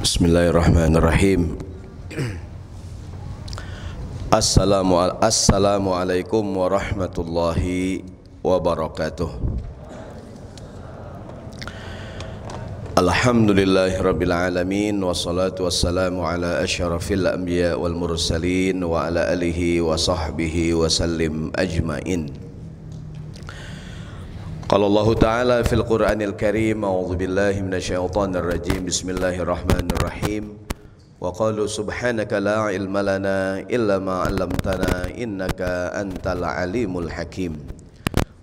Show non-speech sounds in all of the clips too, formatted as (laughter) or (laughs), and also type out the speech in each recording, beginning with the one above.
Bismillahirrahmanirrahim. Assalamu Assalamualaikum warahmatullahi wabarakatuh. Alhamdulillahi rabbil alamin wassalatu wassalamu ala asyrafil anbiya wal mursalin wa ala alihi wa sahbihi wa ajmain. قال الله تعالى في القرآن الكريم أعوذ بالله من الشيطان الرجيم بسم الله الرحمن الرحيم وقالوا سبحانك لا علم لنا إلا ما علمتنا إنك أنت العليم الحكيم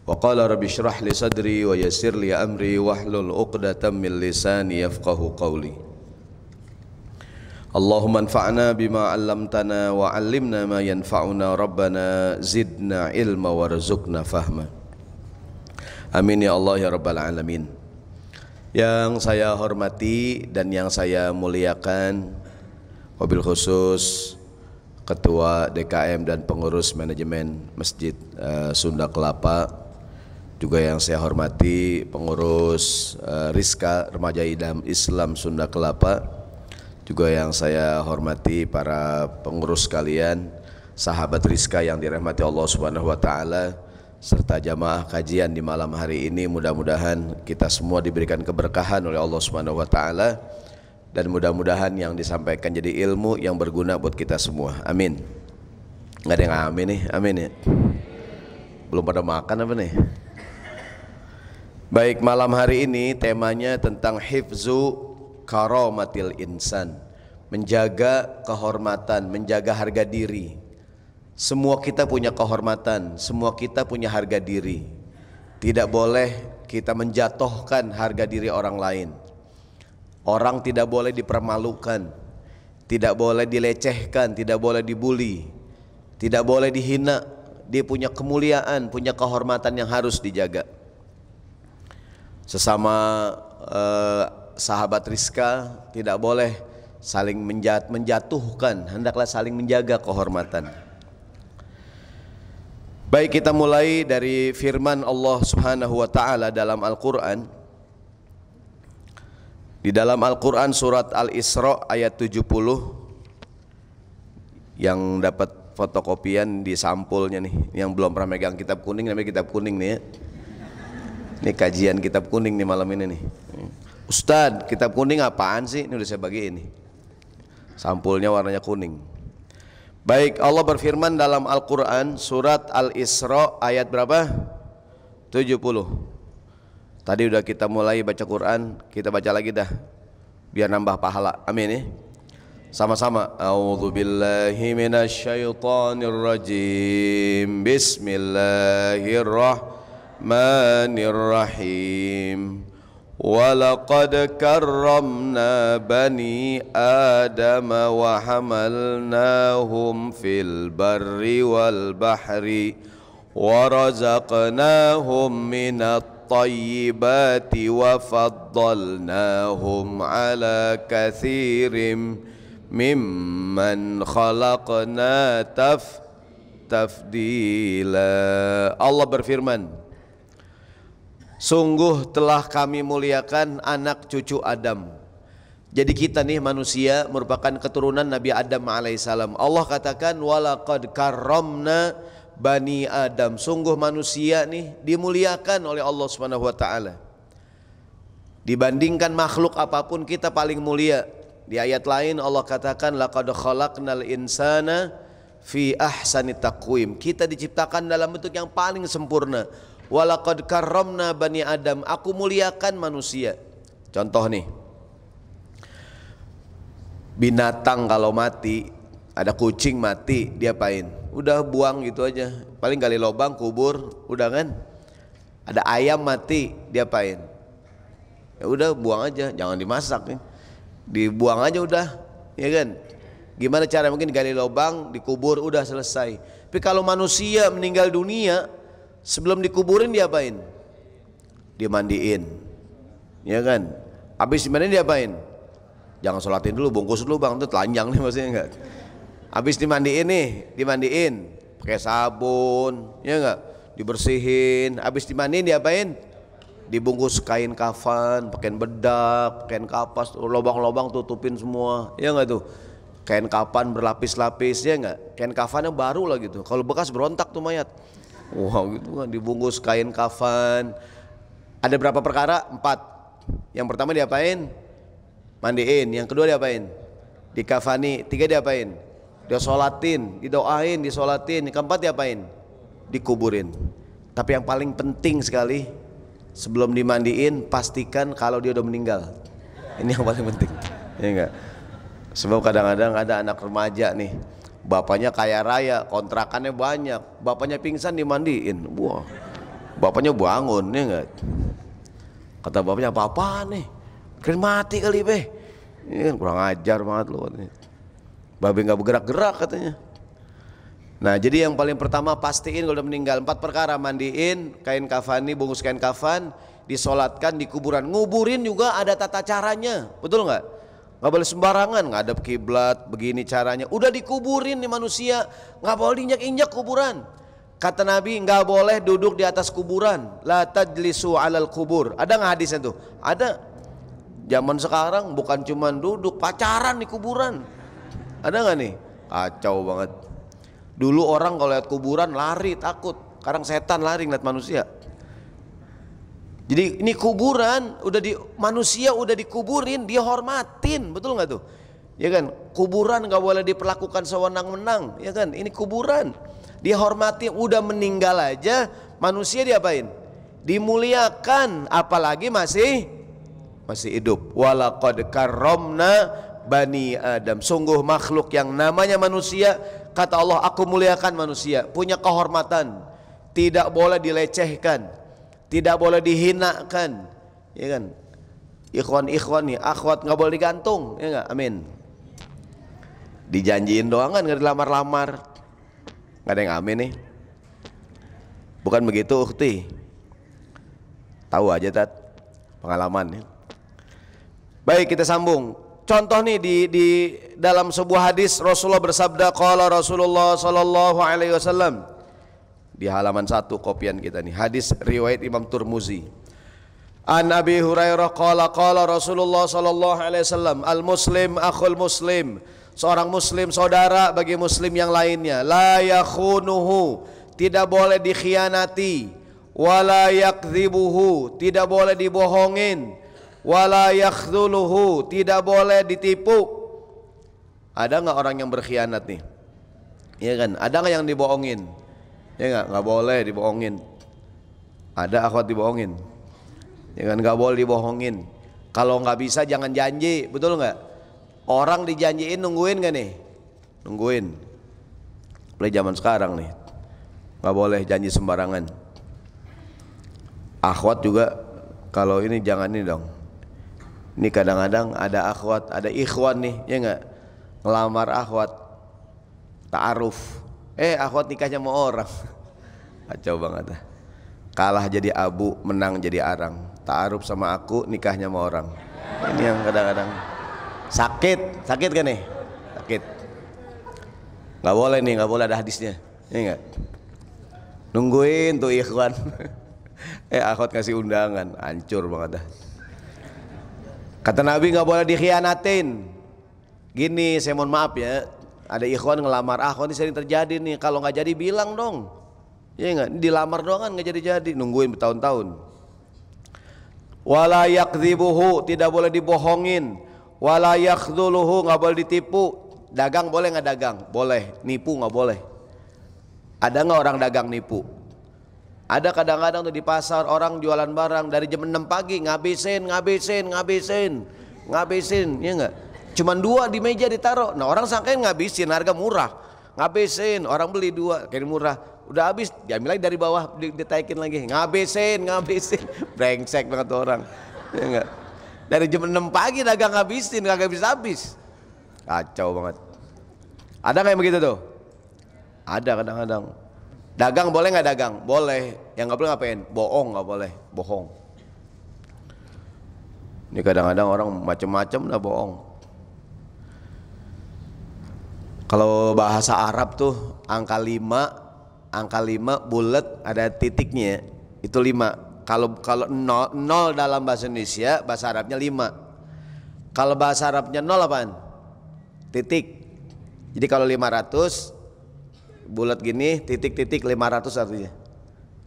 وقال رب اشرح لي صدري ويسر لي أمري واحلل عقدة من لساني يفقه قولي اللهم انفعنا بما علمتنا وعلمنا ما ينفعنا ربنا زدنا علما وارزقنا فهما Amin ya Allah ya Rabbal Alamin. Yang saya hormati dan yang saya muliakan, mobil khusus Ketua DKM dan pengurus manajemen Masjid eh, Sunda Kelapa, juga yang saya hormati pengurus eh, Rizka Remaja Idam Islam Sunda Kelapa, juga yang saya hormati para pengurus kalian, sahabat Rizka yang dirahmati Allah Swt. wa taala serta jamaah kajian di malam hari ini mudah-mudahan kita semua diberikan keberkahan oleh Allah Subhanahu wa taala dan mudah-mudahan yang disampaikan jadi ilmu yang berguna buat kita semua. Amin. Enggak ada yang amin nih, amin ya. Belum pada makan apa nih? Baik, malam hari ini temanya tentang hifzu karomatil insan. Menjaga kehormatan, menjaga harga diri semua kita punya kehormatan, semua kita punya harga diri. Tidak boleh kita menjatuhkan harga diri orang lain. Orang tidak boleh dipermalukan, tidak boleh dilecehkan, tidak boleh dibully, tidak boleh dihina. Dia punya kemuliaan, punya kehormatan yang harus dijaga. Sesama eh, sahabat Rizka tidak boleh saling menjatuhkan, hendaklah saling menjaga kehormatan. Baik kita mulai dari firman Allah Subhanahu wa taala dalam Al-Qur'an. Di dalam Al-Qur'an surat Al-Isra ayat 70 yang dapat fotokopian di sampulnya nih, yang belum pernah megang kitab kuning namanya kitab kuning nih ya. Ini kajian kitab kuning nih malam ini nih. Ustadz, kitab kuning apaan sih? Ini udah saya bagi ini. Sampulnya warnanya kuning. Baik, Allah berfirman dalam Al-Quran surat Al-Isra ayat berapa? 70 Tadi udah kita mulai baca Quran, kita baca lagi dah Biar nambah pahala, amin ya Sama-sama A'udhu billahi minasyaitanir rajim Bismillahirrahmanirrahim ولقد كرمنا بني آدم وحملناهم في البر والبحر ورزقناهم من الطيبات وفضلناهم على كثير ممن خلقنا تف تفديلا الله berfirman Sungguh telah kami muliakan anak cucu Adam. Jadi kita nih manusia merupakan keturunan Nabi Adam alaihissalam. Allah katakan walakad karramna bani Adam. Sungguh manusia nih dimuliakan oleh Allah Subhanahu wa taala. Dibandingkan makhluk apapun kita paling mulia. Di ayat lain Allah katakan laqad khalaqnal insana fi ahsani taqwim. Kita diciptakan dalam bentuk yang paling sempurna. Walakad karomna bani Adam. Aku muliakan manusia. Contoh nih. Binatang kalau mati, ada kucing mati, dia diapain? Udah buang gitu aja. Paling gali lubang, kubur, udah kan? Ada ayam mati, diapain? Ya udah buang aja, jangan dimasak nih. Dibuang aja udah, ya kan? Gimana cara mungkin gali lubang, dikubur, udah selesai. Tapi kalau manusia meninggal dunia, sebelum dikuburin diapain? Dimandiin. Ya kan? Habis dimandiin diapain? Jangan sholatin dulu, bungkus dulu bang, itu telanjang nih maksudnya enggak. Habis dimandiin nih, dimandiin pakai sabun, ya enggak? Dibersihin, habis dimandiin diapain? Dibungkus kain kafan, pakaian bedak, kain kapas, lubang-lubang tutupin semua, ya enggak tuh? Kain kapan berlapis-lapis, ya enggak? Kain kafannya baru lah gitu. Kalau bekas berontak tuh mayat. Wow gitu kan dibungkus kain kafan. Ada berapa perkara? Empat. Yang pertama diapain? Mandiin. Yang kedua diapain? kafani. Tiga diapain? sholatin, didoain, disolatin. Keempat diapain? Dikuburin. Tapi yang paling penting sekali sebelum dimandiin pastikan kalau dia udah meninggal. Ini yang paling penting. Ya enggak? Sebab kadang-kadang ada anak remaja nih Bapaknya kaya raya, kontrakannya banyak. Bapaknya pingsan dimandiin. Wah. Bapaknya bangun, nih ya enggak? Kata bapaknya, apa-apa nih? Keren mati kali, Be. Ini kan kurang ajar banget loh ini. Babe nggak bergerak-gerak katanya. Nah jadi yang paling pertama pastiin kalau udah meninggal empat perkara mandiin kain kafani bungkus kain kafan disolatkan di kuburan nguburin juga ada tata caranya betul nggak? nggak boleh sembarangan ngadap kiblat begini caranya udah dikuburin nih manusia nggak boleh injak injak kuburan kata Nabi nggak boleh duduk di atas kuburan la tajlisu alal kubur ada nggak hadisnya tuh ada zaman sekarang bukan cuma duduk pacaran di kuburan ada nggak nih kacau banget dulu orang kalau lihat kuburan lari takut sekarang setan lari ngeliat manusia jadi ini kuburan udah di manusia udah dikuburin dia hormatin betul nggak tuh? Ya kan kuburan nggak boleh diperlakukan sewenang-wenang ya kan ini kuburan dia hormati udah meninggal aja manusia diapain? Dimuliakan apalagi masih masih hidup. Walakad karomna bani Adam. Sungguh makhluk yang namanya manusia kata Allah aku muliakan manusia punya kehormatan tidak boleh dilecehkan tidak boleh dihinakan ya kan ikhwan ikhwan nih akhwat nggak boleh digantung ya enggak amin dijanjiin doang kan nggak dilamar-lamar nggak ada yang amin nih bukan begitu ukti tahu aja tat pengalaman ya. baik kita sambung contoh nih di, di dalam sebuah hadis Rasulullah bersabda kalau Rasulullah shallallahu alaihi wasallam di halaman satu kopian kita nih hadis riwayat Imam Turmuzi An Abi Hurairah qala qala Rasulullah sallallahu alaihi wasallam al muslim akhul muslim seorang muslim saudara bagi muslim yang lainnya la yakhunuhu tidak boleh dikhianati wala yakdzibuhu tidak boleh dibohongin wala yakhdhuluhu tidak boleh ditipu ada nggak orang yang berkhianat nih Iya kan ada nggak yang dibohongin ya nggak nggak boleh dibohongin ada akhwat dibohongin jangan ya nggak boleh dibohongin kalau nggak bisa jangan janji betul nggak orang dijanjiin nungguin gak nih nungguin play zaman sekarang nih nggak boleh janji sembarangan akhwat juga kalau ini jangan ini dong ini kadang-kadang ada akhwat ada ikhwan nih ya nggak ngelamar akhwat ta'aruf Eh akhwat nikahnya mau orang. Kacau banget. Ya. Kalah jadi abu, menang jadi arang. Ta'aruf sama aku, nikahnya mau orang. Ini yang kadang-kadang sakit, sakit kan nih? Sakit. Gak boleh nih, gak boleh ada hadisnya. Ini iya gak? Nungguin tuh ikhwan. (laughs) eh akhwat kasih undangan, hancur banget dah. Kata Nabi gak boleh dikhianatin. Gini, saya mohon maaf ya, ada ikhwan ngelamar, ah kok ini sering terjadi nih, kalau nggak jadi bilang dong. Ya enggak, dilamar doang kan nggak jadi-jadi, nungguin bertahun-tahun. Walayak yakdzibuhu, tidak boleh dibohongin. Walayak zuluhu nggak boleh ditipu. Dagang boleh nggak dagang? Boleh. Nipu nggak boleh. Ada nggak orang dagang nipu? Ada kadang-kadang tuh di pasar orang jualan barang dari jam 6 pagi ngabisin, ngabisin, ngabisin, ngabisin, ya enggak? cuma dua di meja ditaruh. Nah orang sangkain ngabisin harga murah. Ngabisin, orang beli dua, kayak murah. Udah habis, diambil lagi dari bawah, ditaikin lagi. Ngabisin, ngabisin. (laughs) Brengsek banget orang. Ya Dari jam 6 pagi dagang ngabisin, kagak habis-habis. Kacau banget. Ada kayak begitu tuh? Ada kadang-kadang. Dagang boleh nggak dagang? Boleh. Yang nggak boleh ngapain? Bohong nggak boleh. Bohong. Ini kadang-kadang orang macam-macam lah bohong. Kalau bahasa Arab tuh angka 5 angka 5 bulat ada titiknya ya. itu 5. Kalau kalau 0 0 dalam bahasa Indonesia bahasa Arabnya 5. Kalau bahasa Arabnya 0 apaan? Titik. Jadi kalau 500 bulat gini titik-titik 500 artinya.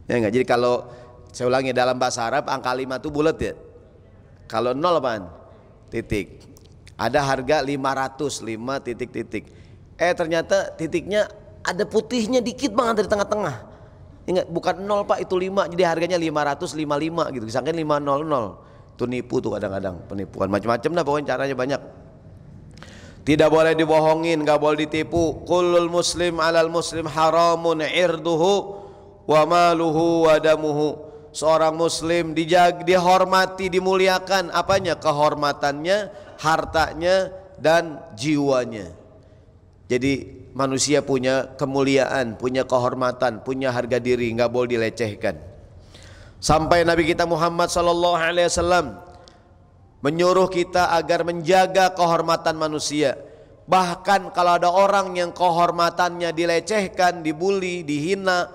Ya enggak. Jadi kalau saya ulangi dalam bahasa Arab angka 5 itu bulat ya. Kalau 0 apaan? Titik. Ada harga 500 5 titik-titik eh ternyata titiknya ada putihnya dikit banget dari tengah-tengah ingat bukan nol pak itu lima, jadi harganya lima lima ratus lima gitu nol 500 itu nipu tuh kadang-kadang penipuan macam-macam dah pokoknya caranya banyak tidak boleh dibohongin gak boleh ditipu kulul muslim alal muslim haramun irduhu wa maluhu wa damuhu seorang muslim dijag, dihormati, dimuliakan apanya? kehormatannya, hartanya dan jiwanya. Jadi manusia punya kemuliaan, punya kehormatan, punya harga diri, nggak boleh dilecehkan. Sampai Nabi kita Muhammad Sallallahu Alaihi Wasallam menyuruh kita agar menjaga kehormatan manusia. Bahkan kalau ada orang yang kehormatannya dilecehkan, dibully, dihina,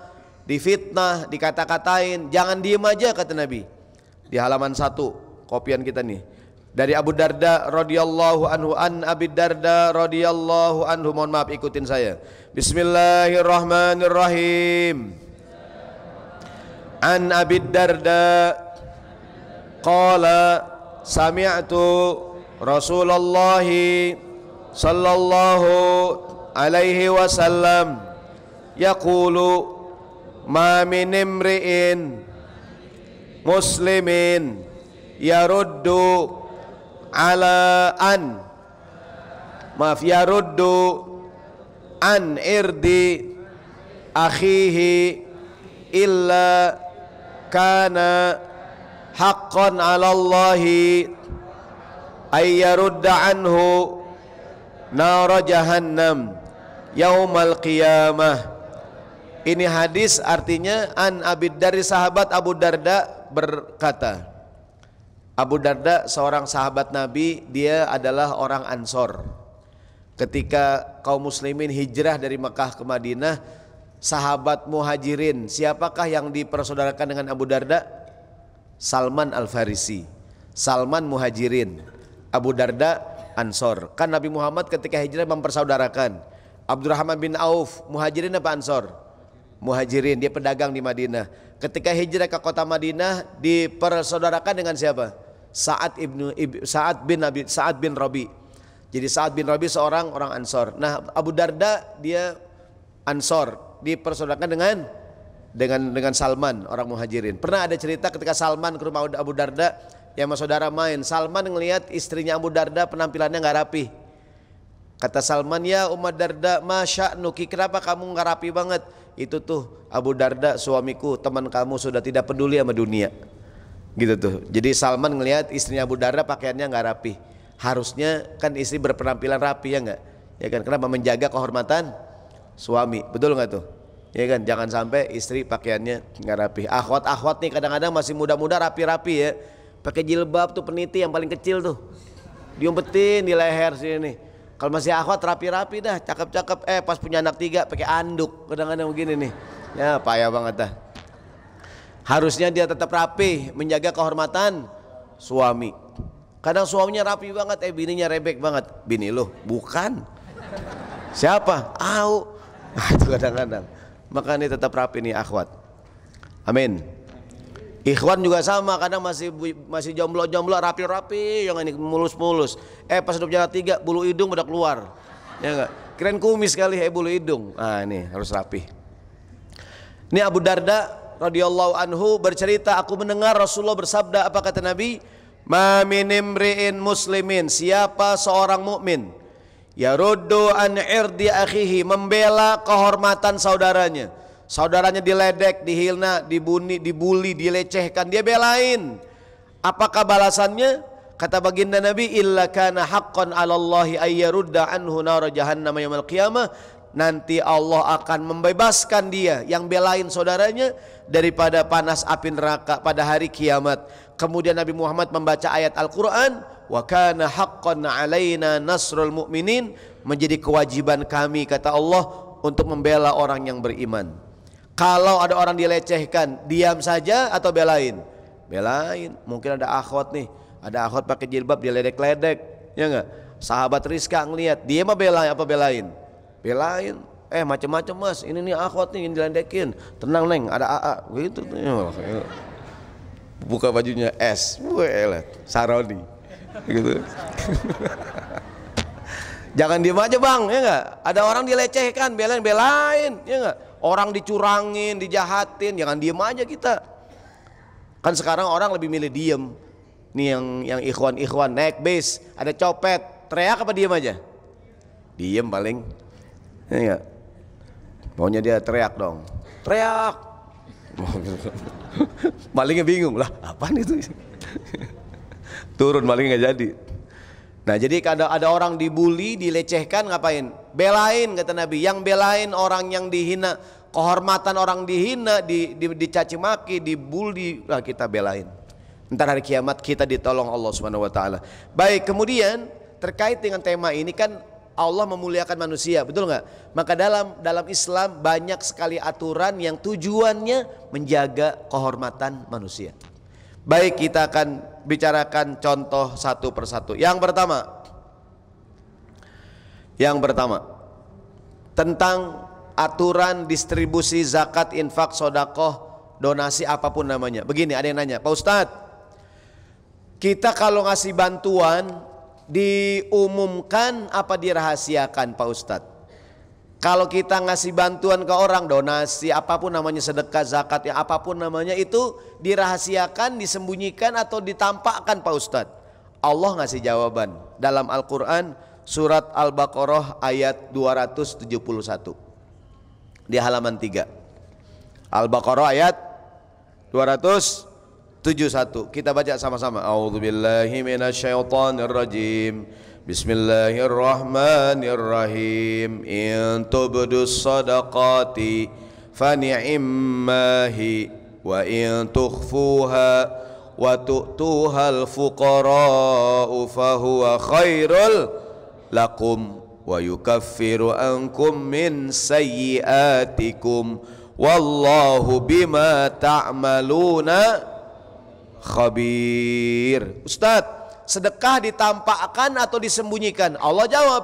difitnah, dikata-katain, jangan diem aja kata Nabi. Di halaman satu kopian kita nih dari Abu Darda radhiyallahu anhu an Abi Darda radhiyallahu anhu mohon maaf ikutin saya Bismillahirrahmanirrahim An Abi Darda qala sami'tu Rasulullah sallallahu alaihi wasallam yaqulu ma min imri'in muslimin yaruddu ala an maaf ruddu an irdi akhihi illa kana haqqan ala Allahi ayyarudda anhu nara jahannam yaumal qiyamah ini hadis artinya an abid dari sahabat Abu Darda berkata Abu Darda seorang sahabat Nabi, dia adalah orang Ansor. Ketika kaum muslimin hijrah dari Mekah ke Madinah, sahabat Muhajirin, siapakah yang dipersaudarakan dengan Abu Darda? Salman Al-Farisi. Salman Muhajirin, Abu Darda Ansor. Kan Nabi Muhammad ketika hijrah mempersaudarakan. Abdurrahman bin Auf, Muhajirin apa Ansor? Muhajirin, dia pedagang di Madinah. Ketika hijrah ke kota Madinah dipersaudarakan dengan siapa? Sa'ad ibnu Sa'ad bin Abi Sa'ad bin Rabi. Jadi Sa'ad bin Rabi seorang orang Ansor. Nah, Abu Darda dia Ansor, dipersaudarakan dengan dengan dengan Salman orang Muhajirin. Pernah ada cerita ketika Salman ke rumah Abu Darda yang sama saudara main. Salman ngelihat istrinya Abu Darda penampilannya nggak rapi. Kata Salman, ya Umar Darda, masya nuki kenapa kamu nggak rapi banget? Itu tuh Abu Darda suamiku teman kamu sudah tidak peduli sama dunia gitu tuh jadi Salman ngelihat istrinya Abu Darda pakaiannya nggak rapi harusnya kan istri berpenampilan rapi ya nggak ya kan kenapa menjaga kehormatan suami betul nggak tuh ya kan jangan sampai istri pakaiannya nggak rapi akhwat akhwat nih kadang-kadang masih muda-muda rapi-rapi ya pakai jilbab tuh peniti yang paling kecil tuh diumpetin di leher sini nih kalau masih akhwat rapi-rapi dah cakep-cakep eh pas punya anak tiga pakai anduk kadang-kadang begini nih ya payah banget dah Harusnya dia tetap rapi, menjaga kehormatan suami. Kadang suaminya rapi banget, eh bininya rebek banget. Bini lo, bukan. Siapa? Au. Nah, itu kadang-kadang. Makanya tetap rapi nih akhwat. Amin. Ikhwan juga sama, kadang masih masih jomblo-jomblo, rapi-rapi, yang ini mulus-mulus. Eh pas udah jalan tiga, bulu hidung udah keluar. Ya enggak? Keren kumis kali, eh bulu hidung. Ah ini harus rapi. Ini Abu Darda radhiyallahu anhu bercerita, aku mendengar Rasulullah bersabda apa kata Nabi? Ma minimriin muslimin, siapa seorang mukmin Ya yaruddu an irdi akhihi, membela kehormatan saudaranya. Saudaranya diledek, dihilna, dibuni, dibuli, dilecehkan, dia belain. Apakah balasannya? Kata baginda Nabi, illa kana haqqan Allahi ayyarudda anhu nara jahannam yaumil qiyamah nanti Allah akan membebaskan dia yang belain saudaranya daripada panas api neraka pada hari kiamat. Kemudian Nabi Muhammad membaca ayat Al-Qur'an, "Wa kana haqqan 'alaina nasrul mu'minin" menjadi kewajiban kami kata Allah untuk membela orang yang beriman. Kalau ada orang dilecehkan, diam saja atau belain? Belain. Mungkin ada akhwat nih, ada akhwat pakai jilbab diledek-ledek, ya enggak? Sahabat Rizka ngelihat, dia mah belain apa belain? belain eh macam-macam mas ini nih akhwat nih yang dilendekin tenang neng ada AA gitu tuh. Ya, buka bajunya S wah saroni gitu (laughs) jangan diem aja bang ya enggak ada orang dilecehkan belain belain ya enggak orang dicurangin dijahatin jangan diem aja kita kan sekarang orang lebih milih diem nih yang yang ikhwan ikhwan naik base, ada copet teriak apa diem aja diem paling ya enggak maunya dia teriak dong teriak malingnya bingung lah apa itu turun malingnya jadi nah jadi kan ada ada orang dibully dilecehkan ngapain belain kata Nabi yang belain orang yang dihina kehormatan orang dihina di, di, dicaci maki dibully lah kita belain ntar hari kiamat kita ditolong Allah Subhanahu wa taala baik kemudian terkait dengan tema ini kan Allah memuliakan manusia, betul nggak? Maka dalam dalam Islam banyak sekali aturan yang tujuannya menjaga kehormatan manusia. Baik kita akan bicarakan contoh satu persatu. Yang pertama, yang pertama tentang aturan distribusi zakat, infak, sodakoh, donasi apapun namanya. Begini ada yang nanya, Pak Ustadz, kita kalau ngasih bantuan diumumkan apa dirahasiakan Pak Ustadz? Kalau kita ngasih bantuan ke orang donasi apapun namanya sedekah zakat ya apapun namanya itu dirahasiakan disembunyikan atau ditampakkan Pak Ustadz Allah ngasih jawaban dalam Al-Quran surat Al-Baqarah ayat 271 di halaman 3 Al-Baqarah ayat 271 71 kita baca sama-sama A'udzubillahi minasyaitonirrajim Bismillahirrahmanirrahim In tubdus sadaqati fani'immahi wa in tukhfuha wa tu'tuhal fuqara'u fahuwa khairul lakum wa yukaffiru ankum min sayyiatikum wallahu bima ta'maluna ta khabir. Ustadz, sedekah ditampakkan atau disembunyikan? Allah jawab,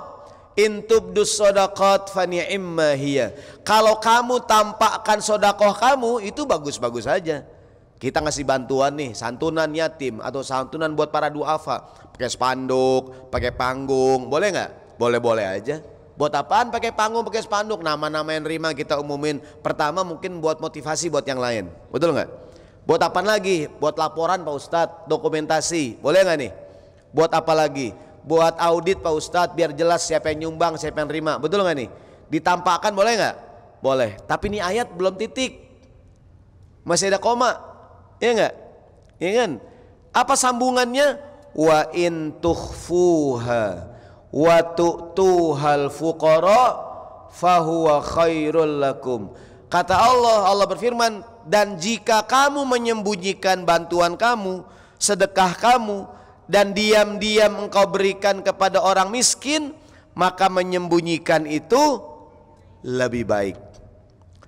Intubdus sodakot hiya. Kalau kamu tampakkan sodakoh kamu, itu bagus-bagus saja. Kita ngasih bantuan nih, santunan yatim atau santunan buat para duafa. Pakai spanduk, pakai panggung, boleh nggak? Boleh-boleh aja. Buat apaan pakai panggung, pakai spanduk? Nama-nama yang rima kita umumin. Pertama mungkin buat motivasi buat yang lain. Betul nggak? Buat apa lagi? Buat laporan Pak Ustadz, dokumentasi. Boleh nggak nih? Buat apa lagi? Buat audit Pak Ustadz biar jelas siapa yang nyumbang, siapa yang terima. Betul nggak nih? Ditampakkan boleh nggak? Boleh. Tapi ini ayat belum titik. Masih ada koma. Iya nggak? Iya kan? Apa sambungannya? Wa in tuhfuha wa tu'tuhal fuqara fahuwa khairul lakum. Kata Allah, Allah berfirman, dan jika kamu menyembunyikan bantuan kamu, sedekah kamu, dan diam-diam engkau berikan kepada orang miskin, maka menyembunyikan itu lebih baik.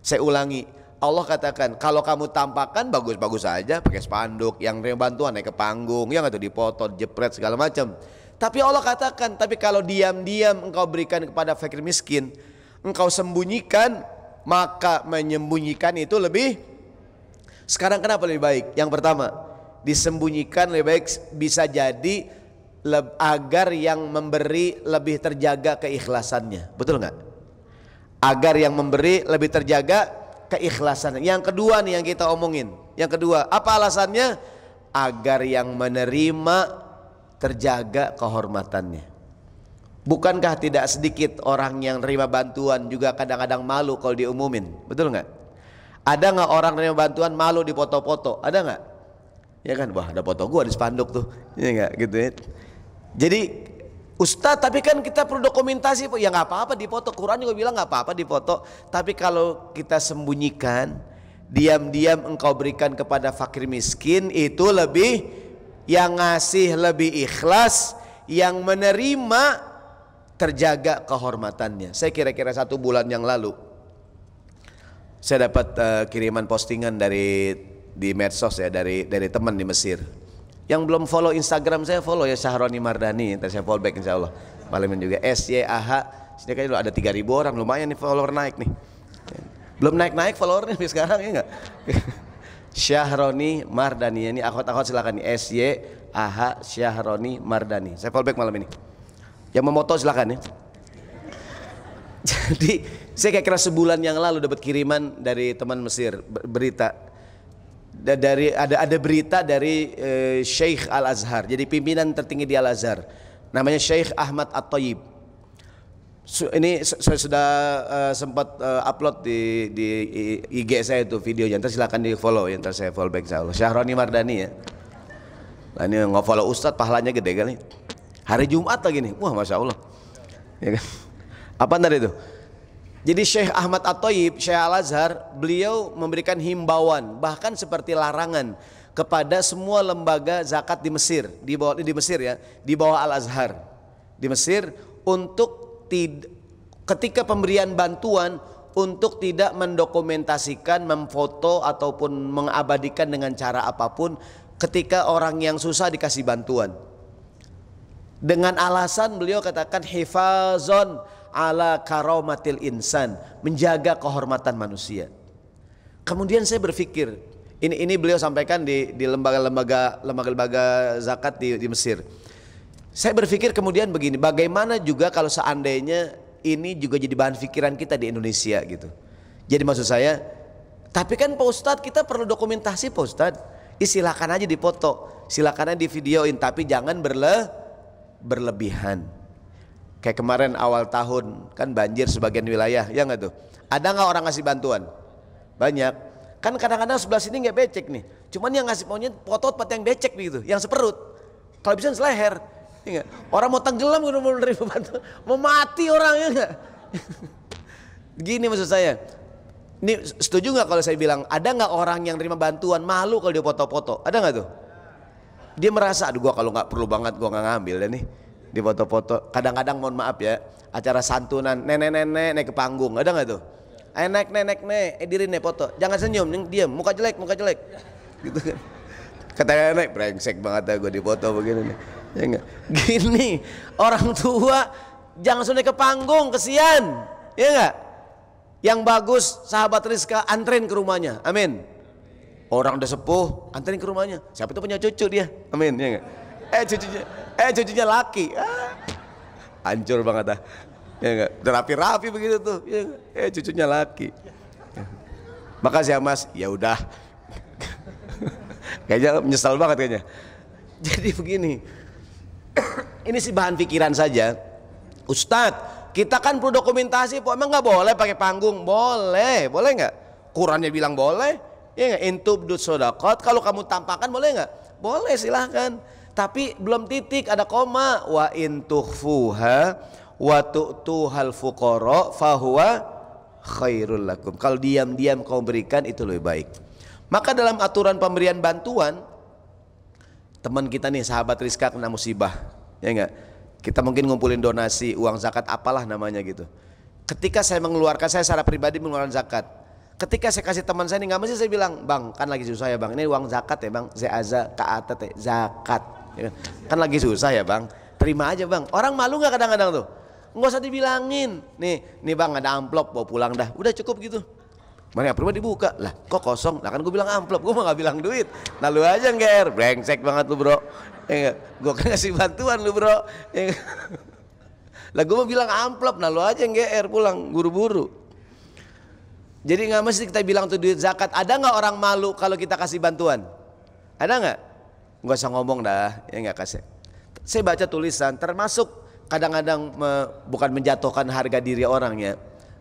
Saya ulangi, Allah katakan kalau kamu tampakkan bagus-bagus saja pakai spanduk, yang bantuan naik ke panggung, yang atau dipotot jepret segala macam. Tapi Allah katakan, tapi kalau diam-diam engkau berikan kepada fakir miskin, engkau sembunyikan, maka menyembunyikan itu lebih sekarang kenapa lebih baik? Yang pertama, disembunyikan lebih baik bisa jadi agar yang memberi lebih terjaga keikhlasannya. Betul nggak? Agar yang memberi lebih terjaga keikhlasannya. Yang kedua nih yang kita omongin. Yang kedua, apa alasannya? Agar yang menerima terjaga kehormatannya. Bukankah tidak sedikit orang yang terima bantuan juga kadang-kadang malu kalau diumumin? Betul nggak? Ada nggak orang nerima bantuan malu di foto-foto? Ada nggak? Ya kan, wah ada foto gua di spanduk tuh, ya nggak gitu ya. Jadi Ustaz, tapi kan kita perlu dokumentasi, ya nggak apa-apa di foto Quran juga bilang nggak apa-apa foto. Tapi kalau kita sembunyikan, diam-diam engkau berikan kepada fakir miskin itu lebih yang ngasih lebih ikhlas, yang menerima terjaga kehormatannya. Saya kira-kira satu bulan yang lalu saya dapat uh, kiriman postingan dari di medsos ya dari dari teman di Mesir. Yang belum follow Instagram saya follow ya Syahroni Mardani, ntar saya follow back insyaallah Allah. ini juga S Y A H. Sini kayaknya ada 3000 orang, lumayan nih follower naik nih. Belum naik-naik followernya nih sekarang ya enggak? (laughs) Syahroni Mardani ini akut-akut silakan nih S Y A H Syahroni Mardani. Saya follow back malam ini. Yang memoto silakan nih ya. (laughs) Jadi saya kayak kira sebulan yang lalu dapat kiriman dari teman Mesir berita dari ada ada berita dari uh, Sheikh Al Azhar. Jadi pimpinan tertinggi di Al Azhar. Namanya Sheikh Ahmad At Tayyib. Ini saya sudah uh, sempat uh, upload di, di IG saya itu videonya. Ntar silahkan di follow yang saya follow back Allah. Syahroni Mardani ya. Nah ini nggak follow Ustadz pahalanya gede kali. Hari Jumat lagi nih. Wah masya Allah. Ya kan? Apa ntar itu? Jadi Syekh Ahmad At-Toyib, Syekh Al-Azhar, beliau memberikan himbauan bahkan seperti larangan kepada semua lembaga zakat di Mesir, di bawah di Mesir ya, di bawah Al-Azhar di Mesir untuk tid, ketika pemberian bantuan untuk tidak mendokumentasikan, memfoto ataupun mengabadikan dengan cara apapun ketika orang yang susah dikasih bantuan. Dengan alasan beliau katakan hifazon ala karomatil insan, menjaga kehormatan manusia. Kemudian saya berpikir, ini ini beliau sampaikan di di lembaga-lembaga lembaga-lembaga zakat di di Mesir. Saya berpikir kemudian begini, bagaimana juga kalau seandainya ini juga jadi bahan pikiran kita di Indonesia gitu. Jadi maksud saya, tapi kan Pak Ustadz kita perlu dokumentasi Pak Ustadz. silakan aja dipoto, silakan aja di videoin, tapi jangan berle berlebihan. Kayak kemarin awal tahun kan banjir sebagian wilayah, ya nggak tuh? Ada nggak orang ngasih bantuan? Banyak. Kan kadang-kadang sebelah sini nggak becek nih. Cuman yang ngasih maunya potot pot yang becek gitu, yang seperut. Kalau bisa seleher. Ya orang mau tenggelam udah gitu, mau nerima bantuan, mau mati orang ya nggak? (laughs) Gini maksud saya. Ini setuju nggak kalau saya bilang ada nggak orang yang terima bantuan malu kalau dia foto-foto? Ada nggak tuh? Dia merasa, aduh gua kalau nggak perlu banget gue nggak ngambil deh nih di foto-foto. Kadang-kadang mohon maaf ya, acara santunan nenek-nenek naik ke panggung, ada nggak tuh? eh, naik nenek nih, eh diri nih foto. Jangan senyum, nih diam, muka jelek, muka jelek. (laughs) Gitu kan. Kata nenek brengsek banget ya gue di foto begini nih. Ya enggak. Gini, orang tua jangan sunyi ke panggung, kesian. Ya enggak? Yang bagus sahabat Rizka antren ke rumahnya. Amin. Orang udah sepuh, antren ke rumahnya. Siapa itu punya cucu dia? Amin, ya enggak? eh cucunya eh cucunya laki ah. hancur banget dah, ya enggak rapi-rapi begitu tuh ya eh cucunya laki makasih ya mas ya udah (laughs) kayaknya menyesal banget kayaknya jadi begini ini sih bahan pikiran saja Ustadz kita kan perlu dokumentasi kok emang nggak boleh pakai panggung boleh boleh nggak Qurannya bilang boleh ya nggak intub dut kalau kamu tampakan boleh nggak boleh silahkan tapi belum titik ada koma wa in tuhfuha wa tu'tuhal fuqara fahuwa khairul lakum. Kalau diam-diam kau berikan itu lebih baik. Maka dalam aturan pemberian bantuan teman kita nih sahabat Rizka kena musibah, ya enggak? Kita mungkin ngumpulin donasi, uang zakat apalah namanya gitu. Ketika saya mengeluarkan saya secara pribadi mengeluarkan zakat. Ketika saya kasih teman saya nih nggak mesti saya bilang, "Bang, kan lagi susah ya, Bang. Ini uang zakat ya, Bang. Saya azza ya zakat." Ya kan lagi susah ya bang terima aja bang orang malu nggak kadang-kadang tuh nggak usah dibilangin nih nih bang ada amplop bawa pulang dah udah cukup gitu Mana ya dibuka lah kok kosong lah kan gue bilang amplop gue mah gak bilang duit nah lu aja nger brengsek banget lu bro ya, gue kan ngasih bantuan lu bro ya, lah gue mau bilang amplop nah lu aja nger pulang buru-buru jadi nggak mesti kita bilang tuh duit zakat ada nggak orang malu kalau kita kasih bantuan ada nggak nggak usah ngomong dah ya nggak kasih saya baca tulisan termasuk kadang-kadang me, bukan menjatuhkan harga diri orang ya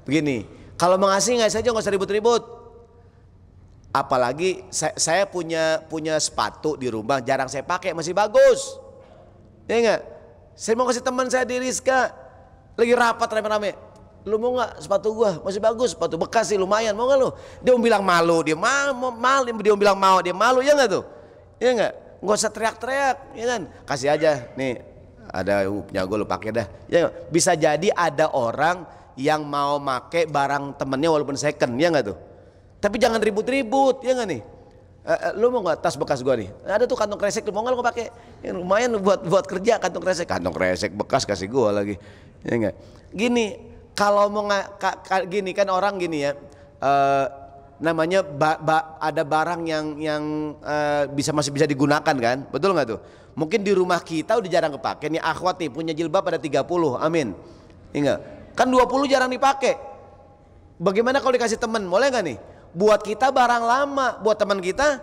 begini kalau mengasihi nggak saja nggak usah ribut-ribut apalagi saya, saya punya punya sepatu di rumah jarang saya pakai masih bagus ya nggak? saya mau kasih teman saya di Rizka lagi rapat rame-rame lu mau nggak sepatu gua masih bagus sepatu bekas sih lumayan mau nggak lu dia bilang malu dia mau mal dia bilang mau dia malu ya nggak tuh ya nggak nggak usah teriak-teriak ya kan kasih aja nih ada punya gue lu pakai dah ya bisa jadi ada orang yang mau make barang temennya walaupun second ya nggak tuh tapi jangan ribut-ribut ya nggak nih Eh, eh lu mau nggak tas bekas gue nih ada tuh kantong kresek lu mau nggak lu pakai ya, lumayan buat buat kerja kantong kresek kantong kresek bekas kasih gue lagi ya nggak gini kalau mau nggak gini kan orang gini ya uh, namanya ba, ba, ada barang yang yang uh, bisa masih bisa digunakan kan? Betul nggak tuh? Mungkin di rumah kita udah jarang kepake nih akhwat nih punya jilbab ada 30. Amin. Ingat. Kan 20 jarang dipakai. Bagaimana kalau dikasih temen Boleh nggak nih? Buat kita barang lama, buat teman kita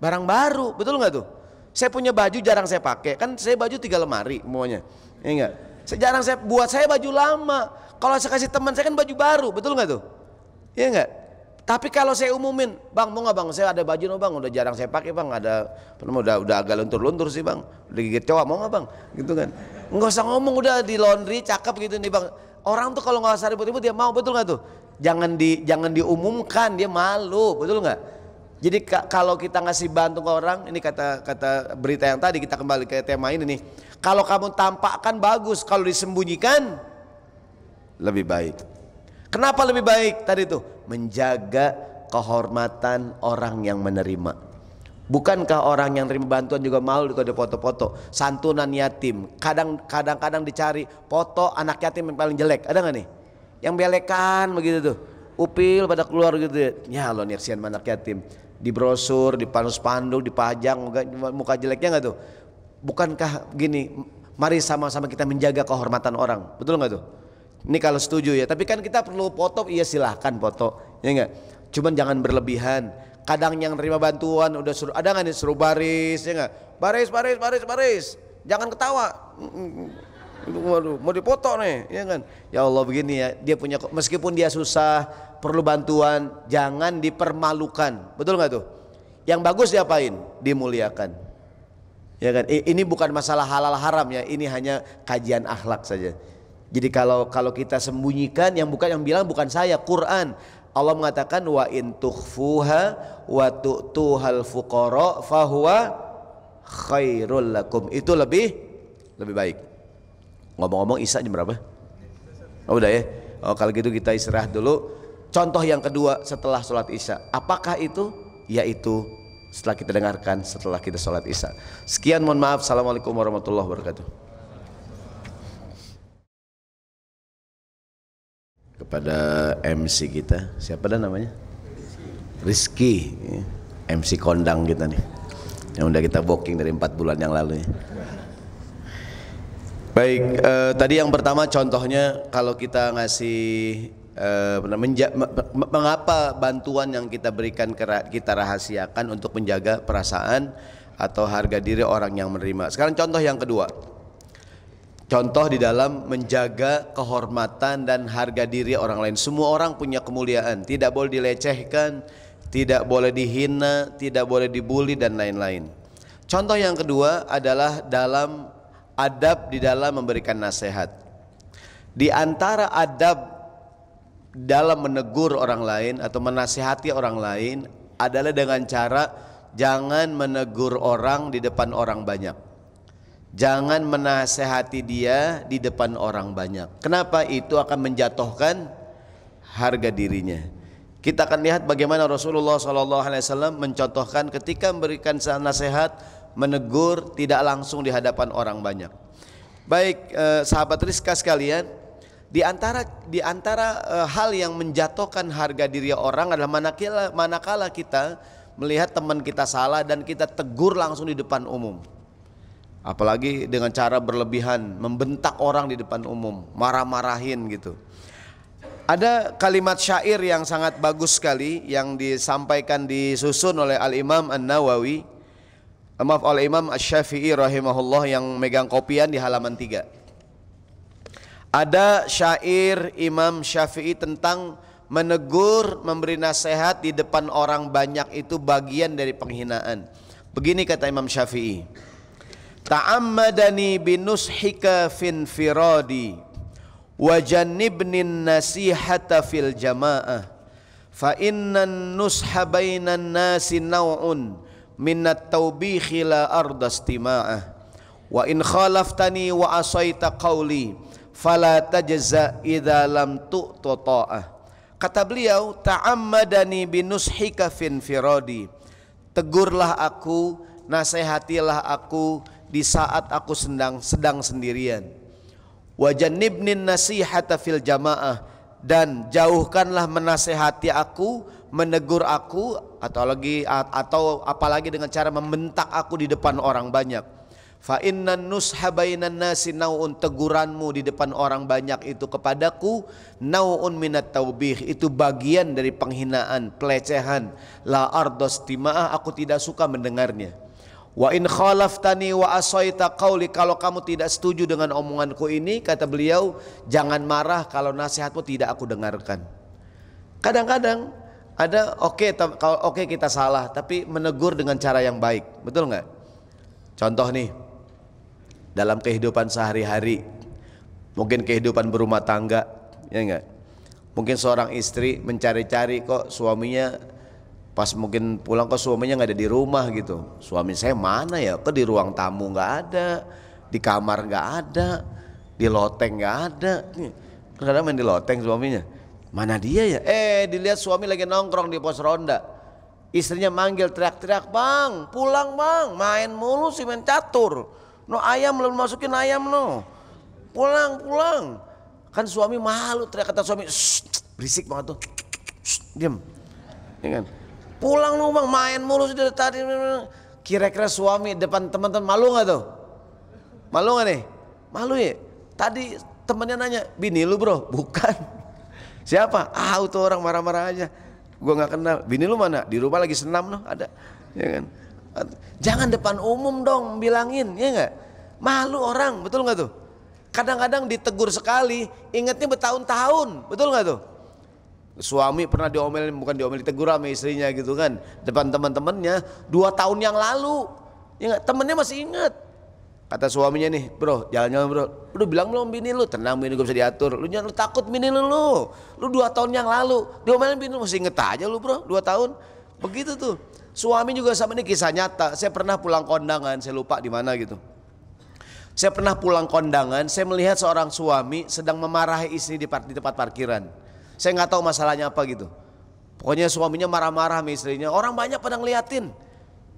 barang baru. Betul nggak tuh? Saya punya baju jarang saya pakai. Kan saya baju tiga lemari semuanya. Ingat. Saya jarang saya buat saya baju lama. Kalau saya kasih teman saya kan baju baru, betul nggak tuh? Iya enggak tapi kalau saya umumin, bang mau nggak bang, saya ada baju no bang, udah jarang saya pakai bang, ada udah udah agak luntur-luntur sih bang, udah gigit cowok mau nggak bang, gitu kan? Nggak usah ngomong, udah di laundry cakep gitu nih bang. Orang tuh kalau nggak usah ribut-ribut dia mau betul nggak tuh? Jangan di jangan diumumkan dia malu, betul nggak? Jadi kalau kita ngasih bantu ke orang, ini kata kata berita yang tadi kita kembali ke tema ini nih. Kalau kamu tampakkan bagus, kalau disembunyikan lebih baik. Kenapa lebih baik tadi tuh? menjaga kehormatan orang yang menerima. Bukankah orang yang terima bantuan juga malu kalau foto foto santunan yatim? Kadang kadang dicari foto anak yatim yang paling jelek, ada nggak nih? Yang belekan begitu tuh. Upil pada keluar gitu ya. Ya lo nirsian anak yatim. Di brosur, di panus panduk, dipajang muka, muka jeleknya nggak tuh? Bukankah gini, mari sama-sama kita menjaga kehormatan orang. Betul nggak tuh? Ini kalau setuju ya, tapi kan kita perlu foto, iya silahkan foto, ya enggak. Cuman jangan berlebihan. Kadang yang terima bantuan udah suruh, ada nggak nih suruh baris, ya enggak. Baris, baris, baris, baris. Jangan ketawa. Waduh, mau dipoto nih, ya kan? Ya Allah begini ya, dia punya meskipun dia susah, perlu bantuan, jangan dipermalukan. Betul nggak tuh? Yang bagus diapain? Dimuliakan. Ya kan? Ini bukan masalah halal haram ya, ini hanya kajian akhlak saja. Jadi kalau kalau kita sembunyikan yang bukan yang bilang bukan saya, Quran. Allah mengatakan wa in tukhfuha wa tu'tuhal fuqara fahuwa khairul lakum. Itu lebih lebih baik. Ngomong-ngomong Isa jam berapa? Oh, udah ya. Oh, kalau gitu kita istirahat dulu. Contoh yang kedua setelah sholat Isya. Apakah itu? Yaitu setelah kita dengarkan setelah kita sholat Isya. Sekian mohon maaf. Assalamualaikum warahmatullahi wabarakatuh. kepada MC kita siapa dah namanya Rizky ya. MC kondang kita nih yang udah kita booking dari empat bulan yang lalu ya. Baik, eh, tadi yang pertama contohnya kalau kita ngasih eh, menja, mengapa bantuan yang kita berikan kita rahasiakan untuk menjaga perasaan atau harga diri orang yang menerima. Sekarang contoh yang kedua. Contoh di dalam menjaga kehormatan dan harga diri orang lain. Semua orang punya kemuliaan, tidak boleh dilecehkan, tidak boleh dihina, tidak boleh dibully dan lain-lain. Contoh yang kedua adalah dalam adab di dalam memberikan nasihat. Di antara adab dalam menegur orang lain atau menasihati orang lain adalah dengan cara jangan menegur orang di depan orang banyak. Jangan menasehati dia di depan orang banyak. Kenapa itu akan menjatuhkan harga dirinya? Kita akan lihat bagaimana Rasulullah Shallallahu Alaihi Wasallam mencontohkan ketika memberikan nasihat, menegur tidak langsung di hadapan orang banyak. Baik eh, sahabat Rizka sekalian, di antara di antara eh, hal yang menjatuhkan harga diri orang adalah manakala manakala kita melihat teman kita salah dan kita tegur langsung di depan umum. Apalagi dengan cara berlebihan, membentak orang di depan umum, marah-marahin gitu. Ada kalimat syair yang sangat bagus sekali yang disampaikan disusun oleh Al-Imam An-Nawawi. Maaf oleh Imam Ash syafii rahimahullah yang megang kopian di halaman tiga. Ada syair Imam Syafi'i tentang menegur, memberi nasihat di depan orang banyak itu bagian dari penghinaan. Begini kata Imam Syafi'i ta'ammadani binushika fin firadi wa nasihata fil jamaah fa innan nusha bainan nasi naw'un minat taubihi la arda wa in khalaftani wa asaita qawli fala tajza idza lam tu'ta kata beliau ta'ammadani binushika fin firadi tegurlah aku nasihatilah aku di saat aku sedang sedang sendirian. Wajanibnin nasihata fil jamaah dan jauhkanlah menasehati aku, menegur aku atau lagi atau apalagi dengan cara membentak aku di depan orang banyak. Fa inna nusha bainan nasi nau'un teguranmu di depan orang banyak itu kepadaku nau'un minat taubih itu bagian dari penghinaan, pelecehan. La ardos timah aku tidak suka mendengarnya. Wa in khalaftani wa asaita kauli kalau kamu tidak setuju dengan omonganku ini kata beliau jangan marah kalau nasihatmu tidak aku dengarkan. Kadang-kadang ada oke okay, kalau oke okay kita salah tapi menegur dengan cara yang baik, betul nggak? Contoh nih dalam kehidupan sehari-hari mungkin kehidupan berumah tangga ya enggak? Mungkin seorang istri mencari-cari kok suaminya pas mungkin pulang ke suaminya nggak ada di rumah gitu suami saya mana ya ke di ruang tamu nggak ada di kamar nggak ada di loteng nggak ada kadang main di loteng suaminya mana dia ya eh dilihat suami lagi nongkrong di pos ronda istrinya manggil teriak-teriak bang pulang bang main mulu sih main catur no ayam belum masukin ayam no pulang pulang kan suami malu teriak kata suami berisik banget tuh diam ini iya kan Pulang lu bang, main mulu sudah tadi. Kira-kira suami depan teman-teman malu nggak tuh? Malu nggak nih? Malu ya. Tadi temennya nanya, bini lu bro? (laughs) Bukan. Siapa? Ah itu orang marah-marah aja. Gue nggak kenal. Bini lu mana? Di rumah lagi senam loh, ada. Ya kan? Jangan depan umum dong bilangin, ya nggak? Malu orang, betul nggak tuh? Kadang-kadang ditegur sekali, ingetnya bertahun-tahun, betul nggak tuh? suami pernah diomelin bukan diomelin tegur sama istrinya gitu kan depan teman-temannya dua tahun yang lalu ya temennya masih ingat kata suaminya nih bro jalan-jalan bro lu bilang belum bini lu tenang bini gue bisa diatur lu jangan lu takut bini lu lu lu dua tahun yang lalu diomelin bini lu masih inget aja lu bro dua tahun begitu tuh suami juga sama ini kisah nyata saya pernah pulang kondangan saya lupa di mana gitu saya pernah pulang kondangan saya melihat seorang suami sedang memarahi istri di tempat parkiran saya nggak tahu masalahnya apa gitu. Pokoknya suaminya marah-marah sama istrinya. Orang banyak pada ngeliatin.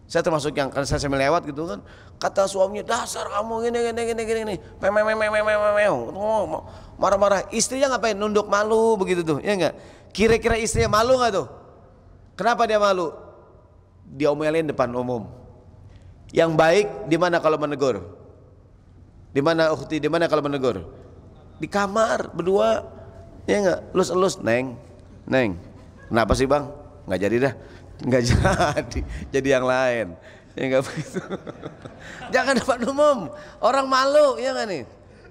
Saya termasuk yang kan saya melewat gitu kan. Kata suaminya, dasar kamu gini gini gini gini gini. Marah-marah. Istrinya ngapain? Nunduk malu begitu tuh. Ya enggak? Kira-kira istrinya malu nggak tuh? Kenapa dia malu? Diomelin depan umum. Yang baik di mana kalau menegur? Di mana ukti? Di mana kalau menegur? Di kamar berdua Iya enggak? Elus-elus, Neng. Neng. Kenapa sih, Bang? Enggak jadi dah. Enggak (laughs) jadi. Jadi yang lain. Ya enggak begitu. (laughs) Jangan dapat umum. Orang malu, ya enggak nih?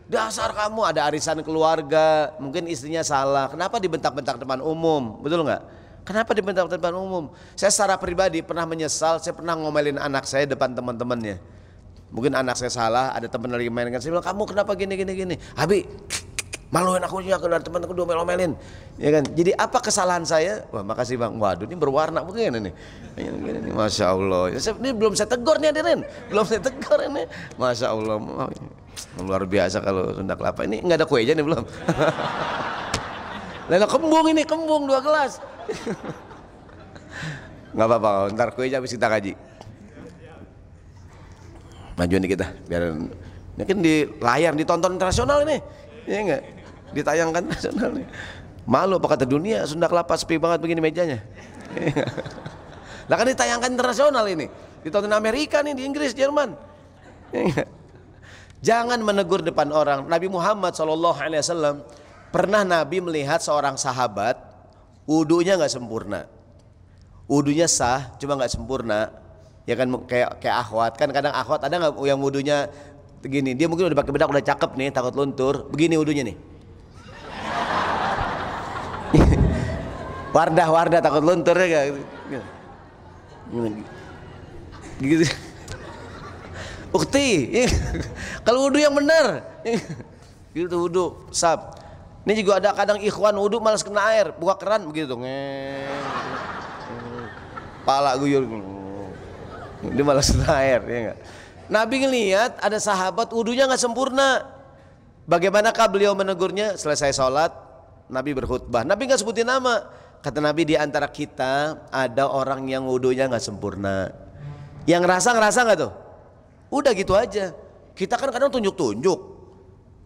Dasar kamu ada arisan keluarga, mungkin istrinya salah. Kenapa dibentak-bentak depan umum? Betul enggak? Kenapa dibentak depan umum? Saya secara pribadi pernah menyesal, saya pernah ngomelin anak saya depan teman-temannya. Mungkin anak saya salah, ada teman lagi main kan, saya bilang, kamu kenapa gini gini gini? Habib maluin aku ya kalau teman aku dua omelin ya kan jadi apa kesalahan saya wah makasih bang waduh ini berwarna begini nih ini masya allah ya, ini belum saya tegur nih hadirin belum saya tegur ini masya allah luar biasa kalau sunda kelapa ini nggak ada kue aja nih belum lalu (laughs) kembung ini kembung dua gelas (laughs) nggak apa-apa ntar kuenya habis kita kaji maju nih kita biar mungkin kan di layar ditonton internasional ini ya enggak ditayangkan nih. Malu apa kata dunia, Sunda Kelapa sepi banget begini mejanya. (laughs) lah kan ditayangkan internasional ini. Ditonton Amerika nih, di Inggris, Jerman. (laughs) Jangan menegur depan orang. Nabi Muhammad SAW pernah Nabi melihat seorang sahabat wudhunya nggak sempurna. wudhunya sah, cuma nggak sempurna. Ya kan kayak kayak ahwat kan kadang ahwat ada nggak yang wudunya begini dia mungkin udah pakai bedak udah cakep nih takut luntur begini wudunya nih wardah wardah takut luntur ya gitu. gitu. Ukti, iya. kalau wudhu yang benar, gitu wudhu sab. Ini juga ada kadang ikhwan wudhu malas kena air, buka keran begitu, Nge. pala guyur, dia malas kena air, ya enggak. Nabi ngelihat ada sahabat wudhunya nggak sempurna. Bagaimanakah beliau menegurnya? Selesai sholat, Nabi berkhutbah. Nabi nggak sebutin nama. Kata Nabi di antara kita ada orang yang wudhunya nggak sempurna. Yang ngerasa ngerasa nggak tuh? Udah gitu aja. Kita kan kadang tunjuk-tunjuk.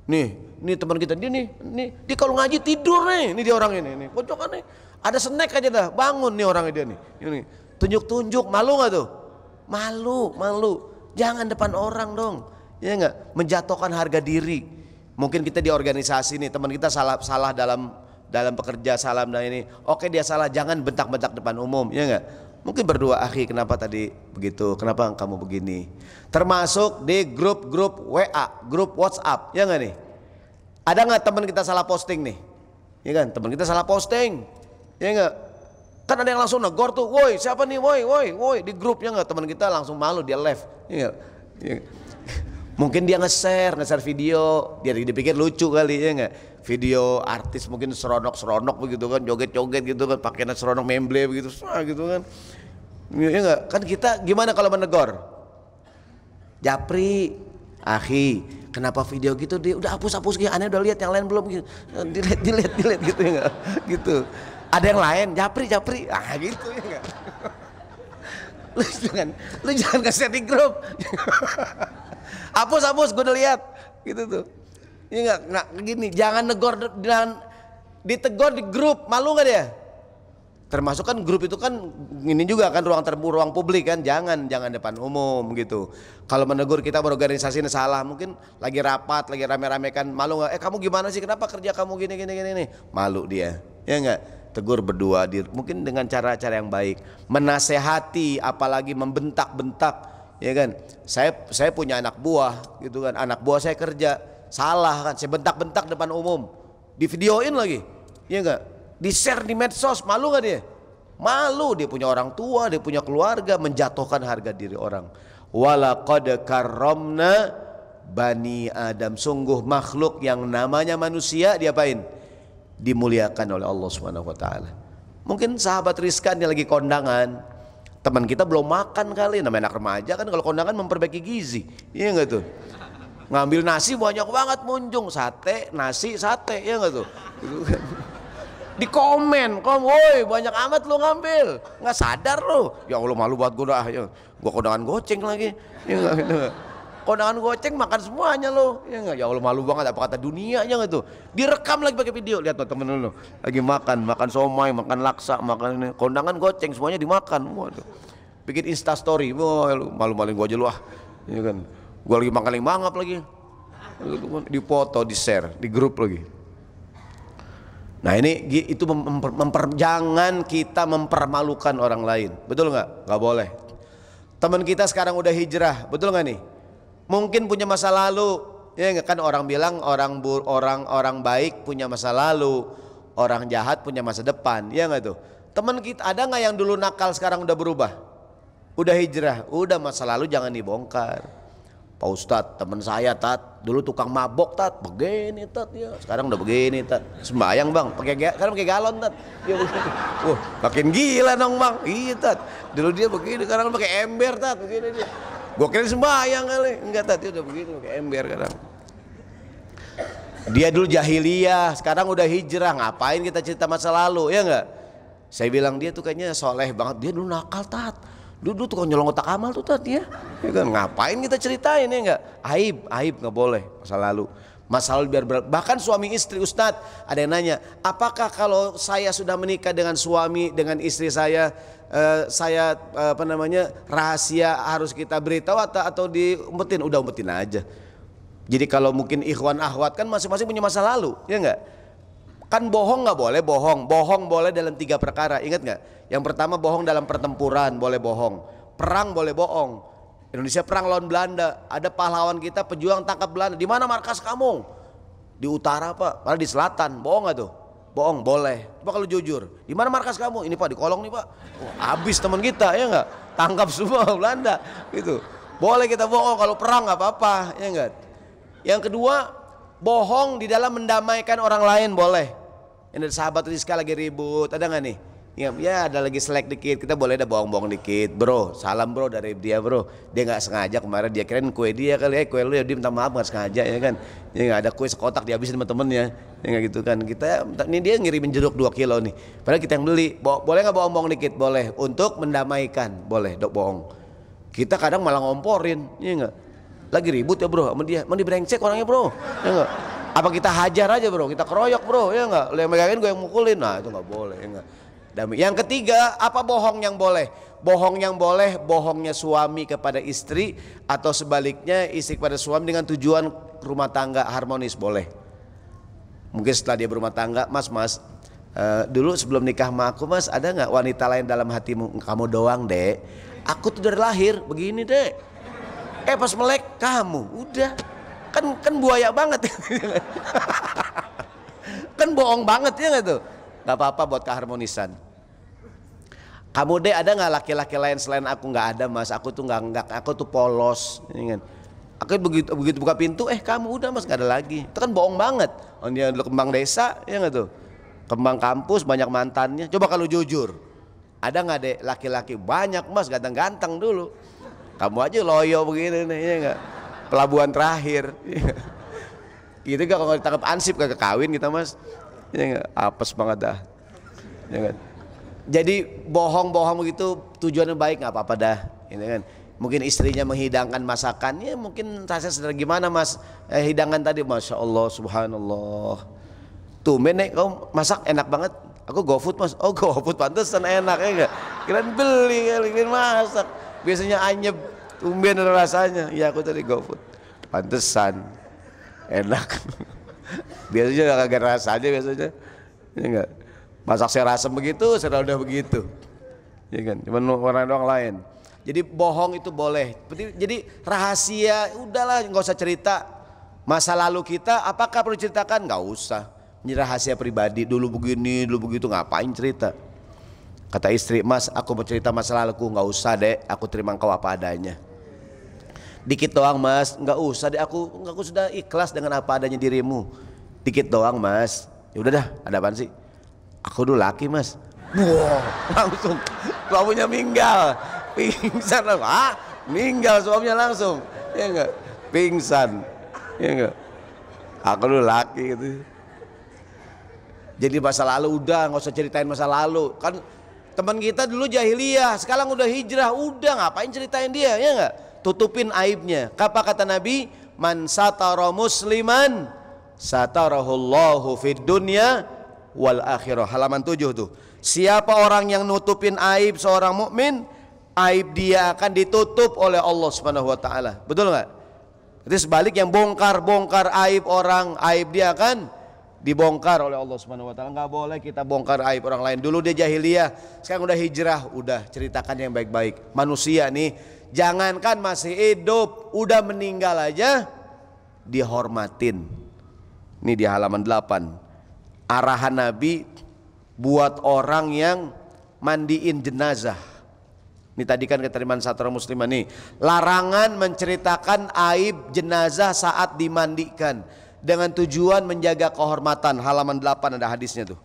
Nih, nih teman kita dia nih, nih dia kalau ngaji tidur nih, nih dia orang ini, nih kocok nih. Ada snack aja dah, bangun nih orang dia nih. Ini tunjuk-tunjuk, malu nggak tuh? Malu, malu. Jangan depan orang dong. Ya nggak, menjatuhkan harga diri. Mungkin kita di organisasi nih, teman kita salah salah dalam dalam pekerja salam dan ini oke dia salah jangan bentak-bentak depan umum ya enggak mungkin berdua akhi kenapa tadi begitu kenapa kamu begini termasuk di grup-grup WA grup WhatsApp ya enggak nih ada nggak teman kita salah posting nih ya kan teman kita salah posting ya enggak kan ada yang langsung negor tuh woi siapa nih woi woi woi di grup grupnya enggak teman kita langsung malu dia left ya enggak? Ya Mungkin dia nge-share, nge-share video, dia dipikir lucu kali ya nggak? Video artis mungkin seronok-seronok begitu kan, joget-joget gitu kan, pakaian seronok memble begitu, Wah, gitu kan. Ya enggak, ya kan kita gimana kalau menegor? Japri, ahi, kenapa video gitu dia udah hapus-hapus gitu, aneh udah lihat yang lain belum gitu. Eh, dilihat, dilihat, dilihat gitu ya enggak? Gitu. Ada yang lain, Japri, Japri. Ah gitu ya enggak? lu jangan lu jangan kasih di grup (laughs) hapus hapus gue udah lihat gitu tuh ini iya nggak nah, gini jangan negor dan ditegor di grup malu nggak dia termasuk kan grup itu kan ini juga kan ruang terbuka ruang publik kan jangan jangan depan umum gitu kalau menegur kita berorganisasi ini salah mungkin lagi rapat lagi rame-rame kan malu nggak eh kamu gimana sih kenapa kerja kamu gini gini gini nih malu dia ya nggak tegur berdua di, mungkin dengan cara-cara yang baik menasehati apalagi membentak-bentak ya kan saya saya punya anak buah gitu kan anak buah saya kerja salah kan saya bentak-bentak depan umum di videoin lagi ya enggak di share di medsos malu gak dia malu dia punya orang tua dia punya keluarga menjatuhkan harga diri orang walaqad karramna bani adam sungguh makhluk yang namanya manusia diapain dimuliakan oleh Allah Subhanahu wa taala mungkin sahabat Rizkan yang lagi kondangan Teman kita belum makan kali, namanya anak remaja kan kalau kondangan memperbaiki gizi. Iya enggak tuh? Ngambil nasi banyak banget munjung, sate, nasi, sate, iya enggak tuh? Gitu kan. Di komen, kom, woi banyak amat lu ngambil, nggak sadar lu Ya Allah malu buat gue dah, ya. gue kondangan goceng lagi. Iya enggak, enggak kondangan goceng makan semuanya lo ya enggak ya Allah malu banget apa kata dunianya gitu direkam lagi pakai video lihat tuh temen lo lagi makan makan somai makan laksa makan ini kondangan goceng semuanya dimakan waduh bikin insta story wah malu maluin gua aja lu ah ya kan gua lagi makan yang mangap lagi dipoto di share di grup lagi Nah ini itu memper, memper, jangan kita mempermalukan orang lain, betul nggak? Nggak boleh. Teman kita sekarang udah hijrah, betul nggak nih? mungkin punya masa lalu ya kan orang bilang orang bur, orang orang baik punya masa lalu orang jahat punya masa depan ya nggak tuh teman kita ada nggak yang dulu nakal sekarang udah berubah udah hijrah udah masa lalu jangan dibongkar Pak Ustad, teman saya tat dulu tukang mabok tat begini tat ya sekarang udah begini tat sembayang bang pakai sekarang pakai galon tat ya wah makin gila dong bang iya tat dulu dia begini sekarang pakai ember tat begini dia Gue kira sembahyang kali. Enggak tadi udah begitu kayak ember kadang. Dia dulu jahiliyah, sekarang udah hijrah. Ngapain kita cerita masa lalu, ya enggak? Saya bilang dia tuh kayaknya soleh banget. Dia dulu nakal tat. Dulu, tuh kalau nyolong otak amal tuh tat ya. ya kan? Ngapain kita ceritain ya enggak? Aib, aib nggak boleh masa lalu. Masa lalu biar berat. Bahkan suami istri Ustadz ada yang nanya, apakah kalau saya sudah menikah dengan suami dengan istri saya, Eh, saya eh, apa namanya rahasia harus kita beritahu atau atau diumpetin udah umpetin aja jadi kalau mungkin ikhwan ahwat kan masing-masing punya masa lalu ya enggak kan bohong nggak boleh bohong bohong boleh dalam tiga perkara ingat nggak yang pertama bohong dalam pertempuran boleh bohong perang boleh bohong Indonesia perang lawan Belanda ada pahlawan kita pejuang tangkap Belanda di mana markas kamu di utara pak malah di selatan bohong nggak tuh bohong boleh coba kalau jujur di mana markas kamu ini pak di kolong nih pak oh, habis teman kita ya nggak tangkap semua (laughs) Belanda gitu boleh kita bohong kalau perang nggak apa-apa ya enggak yang kedua bohong di dalam mendamaikan orang lain boleh ini sahabat Rizka lagi ribut ada nggak nih ya ya ada lagi selek dikit kita boleh ada bohong-bohong dikit bro salam bro dari dia bro dia nggak sengaja kemarin dia keren kue dia kali ya kue lu ya dia minta maaf nggak sengaja ya kan ya nggak ada kue sekotak dihabisin sama temen ya nggak gitu kan kita ini dia ngirimin jeruk 2 kilo nih padahal kita yang beli Bo boleh nggak bohong-bohong dikit boleh untuk mendamaikan boleh dok bohong kita kadang malah ngomporin ya nggak lagi ribut ya bro sama dia mau brengsek orangnya bro ya nggak apa kita hajar aja bro kita keroyok bro ya nggak lo yang megangin gue yang mukulin nah itu nggak boleh ya nggak dami. Yang ketiga, apa bohong yang boleh? Bohong yang boleh, bohongnya suami kepada istri atau sebaliknya istri kepada suami dengan tujuan rumah tangga harmonis boleh. Mungkin setelah dia berumah tangga, mas mas, uh, dulu sebelum nikah sama aku mas ada nggak wanita lain dalam hatimu? Kamu doang dek. Aku tuh dari lahir begini dek. Eh pas melek kamu, udah kan kan buaya banget (laughs) kan bohong banget ya nggak tuh nggak apa-apa buat keharmonisan kamu deh ada nggak laki-laki lain selain aku nggak ada mas aku tuh nggak nggak aku tuh polos ingin kan. aku begitu begitu buka pintu eh kamu udah mas nggak ada lagi itu kan bohong banget oh, dia dulu kembang desa ya nggak tuh kembang kampus banyak mantannya coba kalau jujur ada nggak deh laki-laki banyak mas ganteng-ganteng dulu kamu aja loyo begini nih ya nggak pelabuhan terakhir (laughs) gitu gak kalau ditangkap ansip gak kawin kita mas ya apes banget dah ya gak? jadi bohong-bohong begitu tujuannya baik nggak apa-apa dah ini gitu kan mungkin istrinya menghidangkan masakannya mungkin rasanya sedang gimana mas eh, hidangan tadi masya Allah subhanallah tuh menek kau masak enak banget aku gofood mas oh gofood pantesan enak ya enggak kalian beli kalian ya, masak biasanya anyep tumben rasanya ya aku tadi gofood pantesan enak (laughs) biasanya agak aja biasanya ya enggak Masak saya rasa begitu, sayur udah begitu. Ya kan, cuma orang doang lain. Jadi bohong itu boleh. Jadi rahasia, udahlah nggak usah cerita. Masa lalu kita, apakah perlu ceritakan? Nggak usah. Ini rahasia pribadi. Dulu begini, dulu begitu, ngapain cerita? Kata istri, mas aku mau cerita masa laluku, nggak usah deh, aku terima engkau apa adanya. Dikit doang mas, nggak usah deh, aku, aku sudah ikhlas dengan apa adanya dirimu. Dikit doang mas, ya udah dah, ada apa sih? aku dulu laki mas wow langsung suaminya minggal pingsan ah minggal suaminya langsung ya enggak pingsan ya enggak aku dulu laki gitu jadi masa lalu udah nggak usah ceritain masa lalu kan teman kita dulu jahiliyah sekarang udah hijrah udah ngapain ceritain dia ya enggak tutupin aibnya apa kata Nabi man satara musliman satarahullahu fid dunya wal akhirah. Halaman 7 tuh. Siapa orang yang nutupin aib seorang mukmin, aib dia akan ditutup oleh Allah Subhanahu wa taala. Betul nggak? Jadi sebalik yang bongkar-bongkar aib orang, aib dia akan dibongkar oleh Allah Subhanahu wa taala. Enggak boleh kita bongkar aib orang lain. Dulu dia jahiliyah, sekarang udah hijrah, udah ceritakan yang baik-baik. Manusia nih, jangankan masih hidup, udah meninggal aja dihormatin. Ini di halaman 8 arahan Nabi buat orang yang mandiin jenazah. Ini tadi kan keterimaan satra muslimah nih. Larangan menceritakan aib jenazah saat dimandikan dengan tujuan menjaga kehormatan. Halaman 8 ada hadisnya tuh.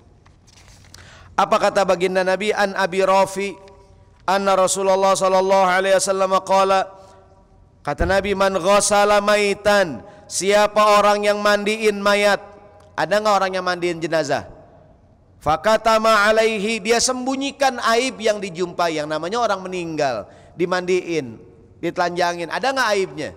Apa kata baginda Nabi an Abi Rafi anna Rasulullah sallallahu alaihi wasallam qala Kata Nabi man ghassala maitan siapa orang yang mandiin mayat ada nggak orang yang mandiin jenazah? Fakatama alaihi dia sembunyikan aib yang dijumpai yang namanya orang meninggal dimandiin, ditelanjangin. Ada nggak aibnya?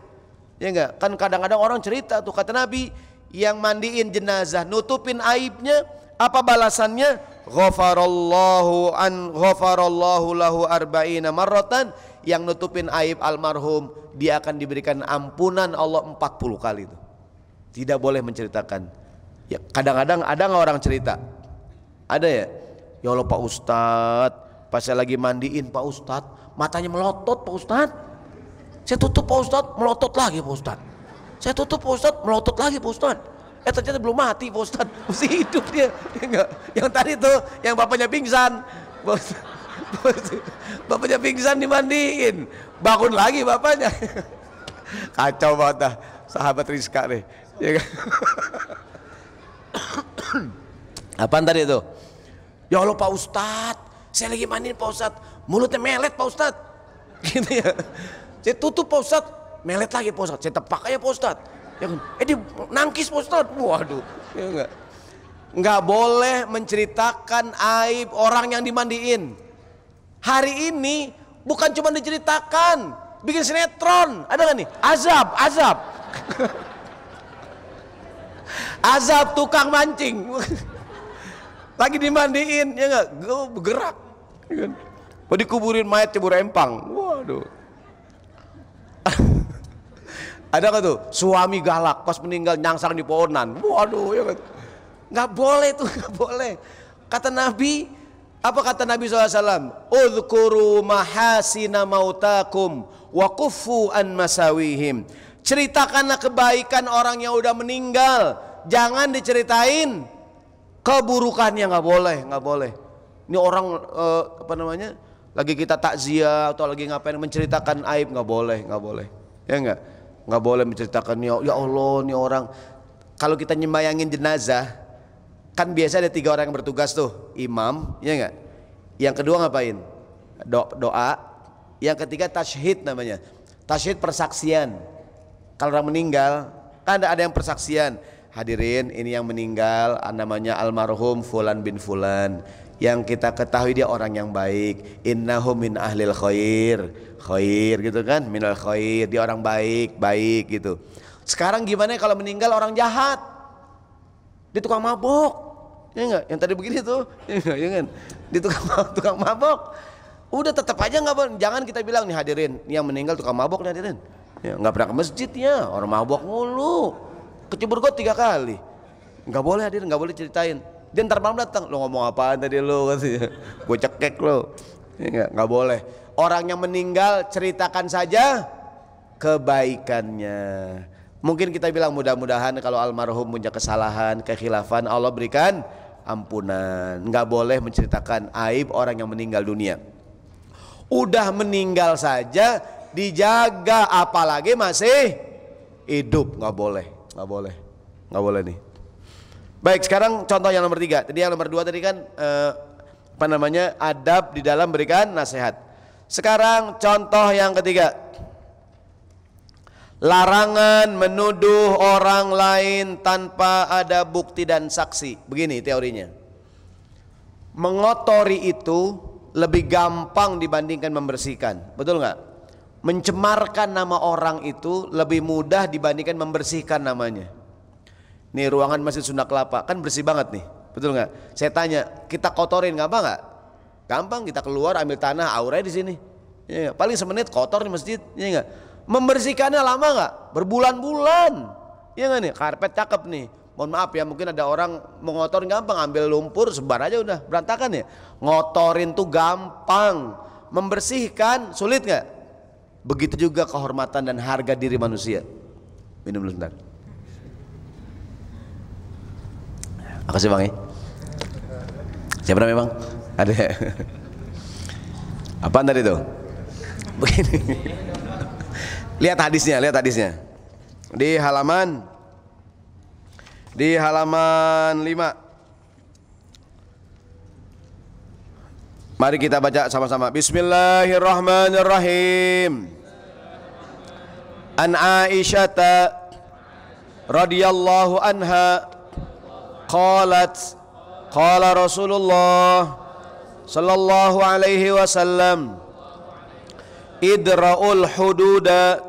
Ya enggak? Kan kadang-kadang orang cerita tuh kata Nabi yang mandiin jenazah nutupin aibnya apa balasannya? Ghafarallahu an ghafarallahu lahu arba'ina marratan yang nutupin aib almarhum dia akan diberikan ampunan Allah 40 kali itu. Tidak boleh menceritakan. Ya, kadang-kadang ada nggak orang cerita? Ada ya? Ya Allah Pak Ustad, pas saya lagi mandiin Pak Ustad, matanya melotot Pak Ustad. Saya tutup Pak Ustad melotot lagi Pak Ustad. Saya tutup Pak Ustad melotot lagi Pak Ustad. Eh ternyata belum mati Pak Ustad, masih hidup dia. Yang tadi tuh, yang bapaknya pingsan. Bapaknya pingsan dimandiin, bangun lagi bapaknya. Kacau banget dah, sahabat Rizka nih. Ya kan? (laughs) (coughs) Apaan tadi itu? Ya Allah Pak Ustad, saya lagi mandiin Pak Ustad, mulutnya melet Pak Ustad, (laughs) Gitu ya. Saya tutup Pak Ustad, melet lagi Pak Ustad, saya tepak aja Pak Ustad. Ya kan? Eh dia nangkis Pak Ustad, waduh. Ya enggak. Enggak boleh menceritakan aib orang yang dimandiin. Hari ini bukan cuma diceritakan, bikin sinetron. Ada nggak nih? Azab, azab. (laughs) Azab tukang mancing. (laughs) Lagi dimandiin, ya enggak? gerak. Ya kan? Mau dikuburin mayat cebur empang. Waduh. (laughs) Ada nggak tuh suami galak, kos meninggal nyangsar di pohonan. Waduh, ya kan? Nggak boleh tuh, (laughs) nggak boleh. Kata Nabi, apa kata Nabi SAW? Udhkuru mahasina mautakum wa kufu an masawihim. Ceritakanlah kebaikan orang yang udah meninggal. Jangan diceritain keburukannya nggak boleh, nggak boleh. Ini orang eh, apa namanya? Lagi kita takziah atau lagi ngapain menceritakan aib nggak boleh, nggak boleh. Ya nggak, nggak boleh menceritakan ya, ya Allah, ini orang. Kalau kita nyemayangin jenazah, kan biasa ada tiga orang yang bertugas tuh imam ya nggak yang kedua ngapain Do doa yang ketiga tashhid namanya tashhid persaksian kalau orang meninggal kan ada, yang persaksian hadirin ini yang meninggal namanya almarhum fulan bin fulan yang kita ketahui dia orang yang baik innahu min ahlil khair khair gitu kan min al khair dia orang baik baik gitu sekarang gimana kalau meninggal orang jahat dia tukang mabok ya enggak yang tadi begini tuh (laughs) ya enggak ya kan dia tukang (laughs) tukang mabok udah tetap aja nggak jangan kita bilang nih hadirin yang meninggal tukang mabok nih hadirin ya, nggak pernah ke masjidnya ya orang mabok mulu kecubur got tiga kali nggak boleh hadir nggak boleh ceritain dia ntar malam datang lo ngomong apaan tadi lo (laughs) katanya gue cekek lo ya, nggak boleh orang yang meninggal ceritakan saja kebaikannya mungkin kita bilang mudah-mudahan kalau almarhum punya kesalahan kekhilafan Allah berikan ampunan nggak boleh menceritakan aib orang yang meninggal dunia udah meninggal saja dijaga apalagi masih hidup nggak boleh nggak boleh nggak boleh nih baik sekarang contoh yang nomor tiga tadi yang nomor dua tadi kan eh, apa namanya adab di dalam berikan nasihat sekarang contoh yang ketiga larangan menuduh orang lain tanpa ada bukti dan saksi begini teorinya mengotori itu lebih gampang dibandingkan membersihkan betul nggak mencemarkan nama orang itu lebih mudah dibandingkan membersihkan namanya. Nih ruangan masih Sunda Kelapa kan bersih banget nih, betul nggak? Saya tanya, kita kotorin gampang nggak? Gampang kita keluar ambil tanah aura di sini. Ya, paling semenit kotor di masjid, ya nggak? Membersihkannya lama nggak? Berbulan-bulan. Ya nggak nih? Karpet cakep nih. Mohon maaf ya, mungkin ada orang mengotorin gampang, ambil lumpur sebar aja udah berantakan ya. Ngotorin tuh gampang, membersihkan sulit nggak? Begitu juga kehormatan dan harga diri manusia. Minum dulu sebentar. sih Bang ya. Siapa namanya Bang? Ada. (laughs) apa tadi itu Begini. (laughs) Lihat hadisnya, lihat hadisnya. Di halaman di halaman 5. Mari kita baca sama-sama. Bismillahirrahmanirrahim an Aisyah radhiyallahu anha qalat qala Rasulullah sallallahu alaihi wasallam idra'ul hududa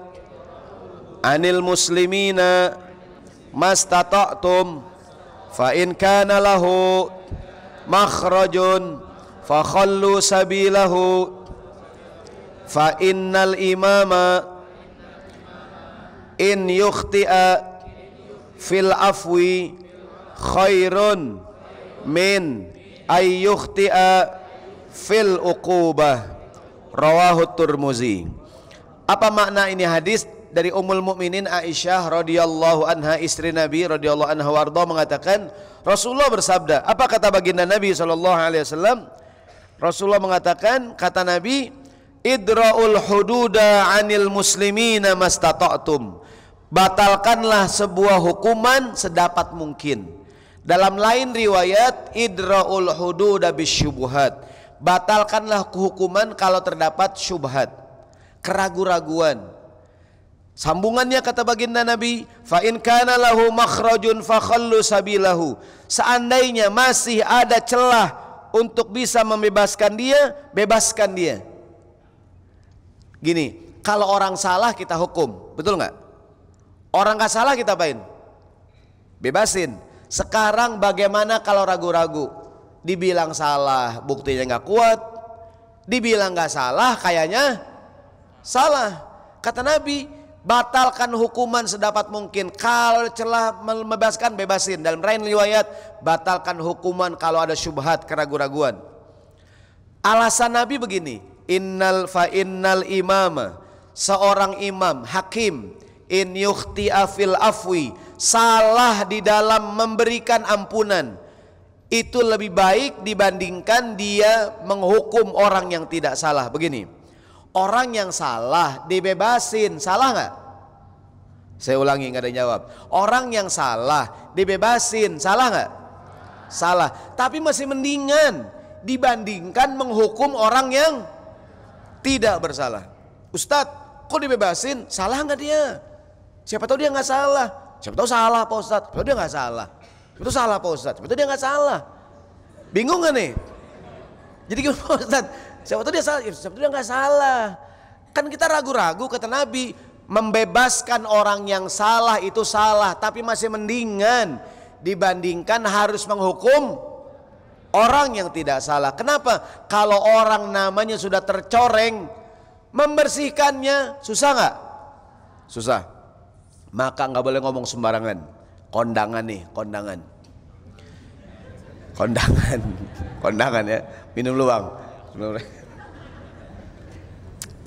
anil muslimina mastata'tum fa in kana lahu makhrajun fakhallu sabilahu fa innal imama in yukhti'a fil afwi khairun min ay yukhti'a fil uqubah rawahu turmuzi apa makna ini hadis dari umul Mukminin Aisyah radhiyallahu anha istri Nabi radhiyallahu anha warda mengatakan Rasulullah bersabda apa kata baginda Nabi sallallahu alaihi wasallam Rasulullah mengatakan kata Nabi idraul hududa anil muslimina mastata'tum batalkanlah sebuah hukuman sedapat mungkin. Dalam lain riwayat idraul hudud syubhat. Batalkanlah hukuman kalau terdapat syubhat, keraguan-raguan. Sambungannya kata baginda Nabi, fa kana lahu makhrajun fakhallu sabilahu. Seandainya masih ada celah untuk bisa membebaskan dia, bebaskan dia. Gini, kalau orang salah kita hukum, betul nggak? Orang gak salah kita apain? Bebasin. Sekarang bagaimana kalau ragu-ragu? Dibilang salah, buktinya gak kuat. Dibilang gak salah, kayaknya salah. Kata Nabi, batalkan hukuman sedapat mungkin. Kalau celah membebaskan, bebasin. Dalam lain riwayat, batalkan hukuman kalau ada syubhat keraguan-raguan. Alasan Nabi begini, innal fa innal imama, seorang imam, hakim, in yukhti afil afwi salah di dalam memberikan ampunan itu lebih baik dibandingkan dia menghukum orang yang tidak salah begini orang yang salah dibebasin salah nggak saya ulangi nggak ada yang jawab orang yang salah dibebasin salah nggak salah tapi masih mendingan dibandingkan menghukum orang yang tidak bersalah Ustadz kok dibebasin salah nggak dia Siapa tahu dia nggak salah. Siapa tahu salah Pak Ustaz. Siapa tahu dia nggak salah. Siapa tahu salah Pak Ustaz. Siapa tahu dia nggak salah. Bingung gak nih? Jadi gimana Pak Ustaz? Siapa tahu dia salah. Ya, siapa tahu dia nggak salah. Kan kita ragu-ragu kata Nabi. Membebaskan orang yang salah itu salah. Tapi masih mendingan dibandingkan harus menghukum orang yang tidak salah. Kenapa? Kalau orang namanya sudah tercoreng, membersihkannya susah nggak? Susah maka nggak boleh ngomong sembarangan kondangan nih kondangan kondangan (laughs) kondangan ya minum luang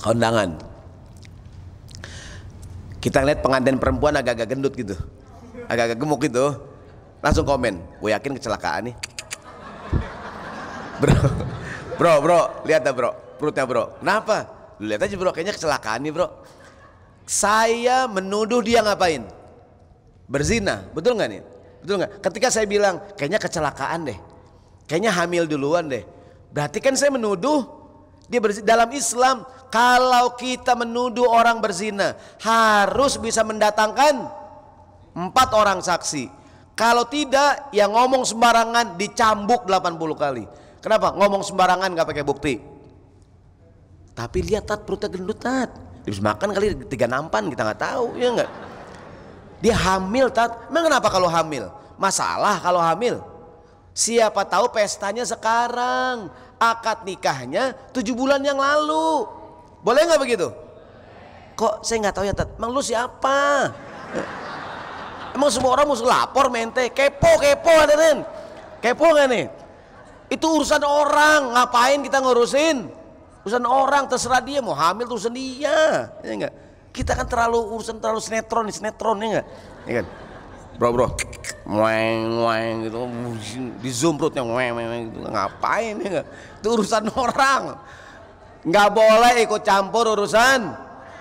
kondangan kita lihat pengantin perempuan agak-agak gendut gitu agak-agak gemuk gitu langsung komen gue yakin kecelakaan nih bro bro bro lihat dah bro perutnya bro kenapa lihat aja bro kayaknya kecelakaan nih bro saya menuduh dia ngapain? Berzina, betul nggak nih? Betul nggak? Ketika saya bilang, kayaknya kecelakaan deh, kayaknya hamil duluan deh. Berarti kan saya menuduh dia berzina. Dalam Islam, kalau kita menuduh orang berzina, harus bisa mendatangkan empat orang saksi. Kalau tidak, yang ngomong sembarangan dicambuk 80 kali. Kenapa? Ngomong sembarangan nggak pakai bukti. Tapi lihat tat perutnya gendut tat habis makan kali tiga nampan kita nggak tahu ya nggak dia hamil tat memang kenapa kalau hamil masalah kalau hamil siapa tahu pestanya sekarang akad nikahnya tujuh bulan yang lalu boleh nggak begitu kok saya nggak tahu ya tat emang lu siapa emang semua orang mesti lapor mente kepo kepo ada kepo nggak nih itu urusan orang ngapain kita ngurusin urusan orang terserah dia mau hamil urusan dia ya enggak kita kan terlalu urusan terlalu sinetron sinetron ya enggak ya kan bro bro weng weng gitu di zoom perutnya weng weng gitu ngapain ya enggak itu urusan orang nggak boleh ikut campur urusan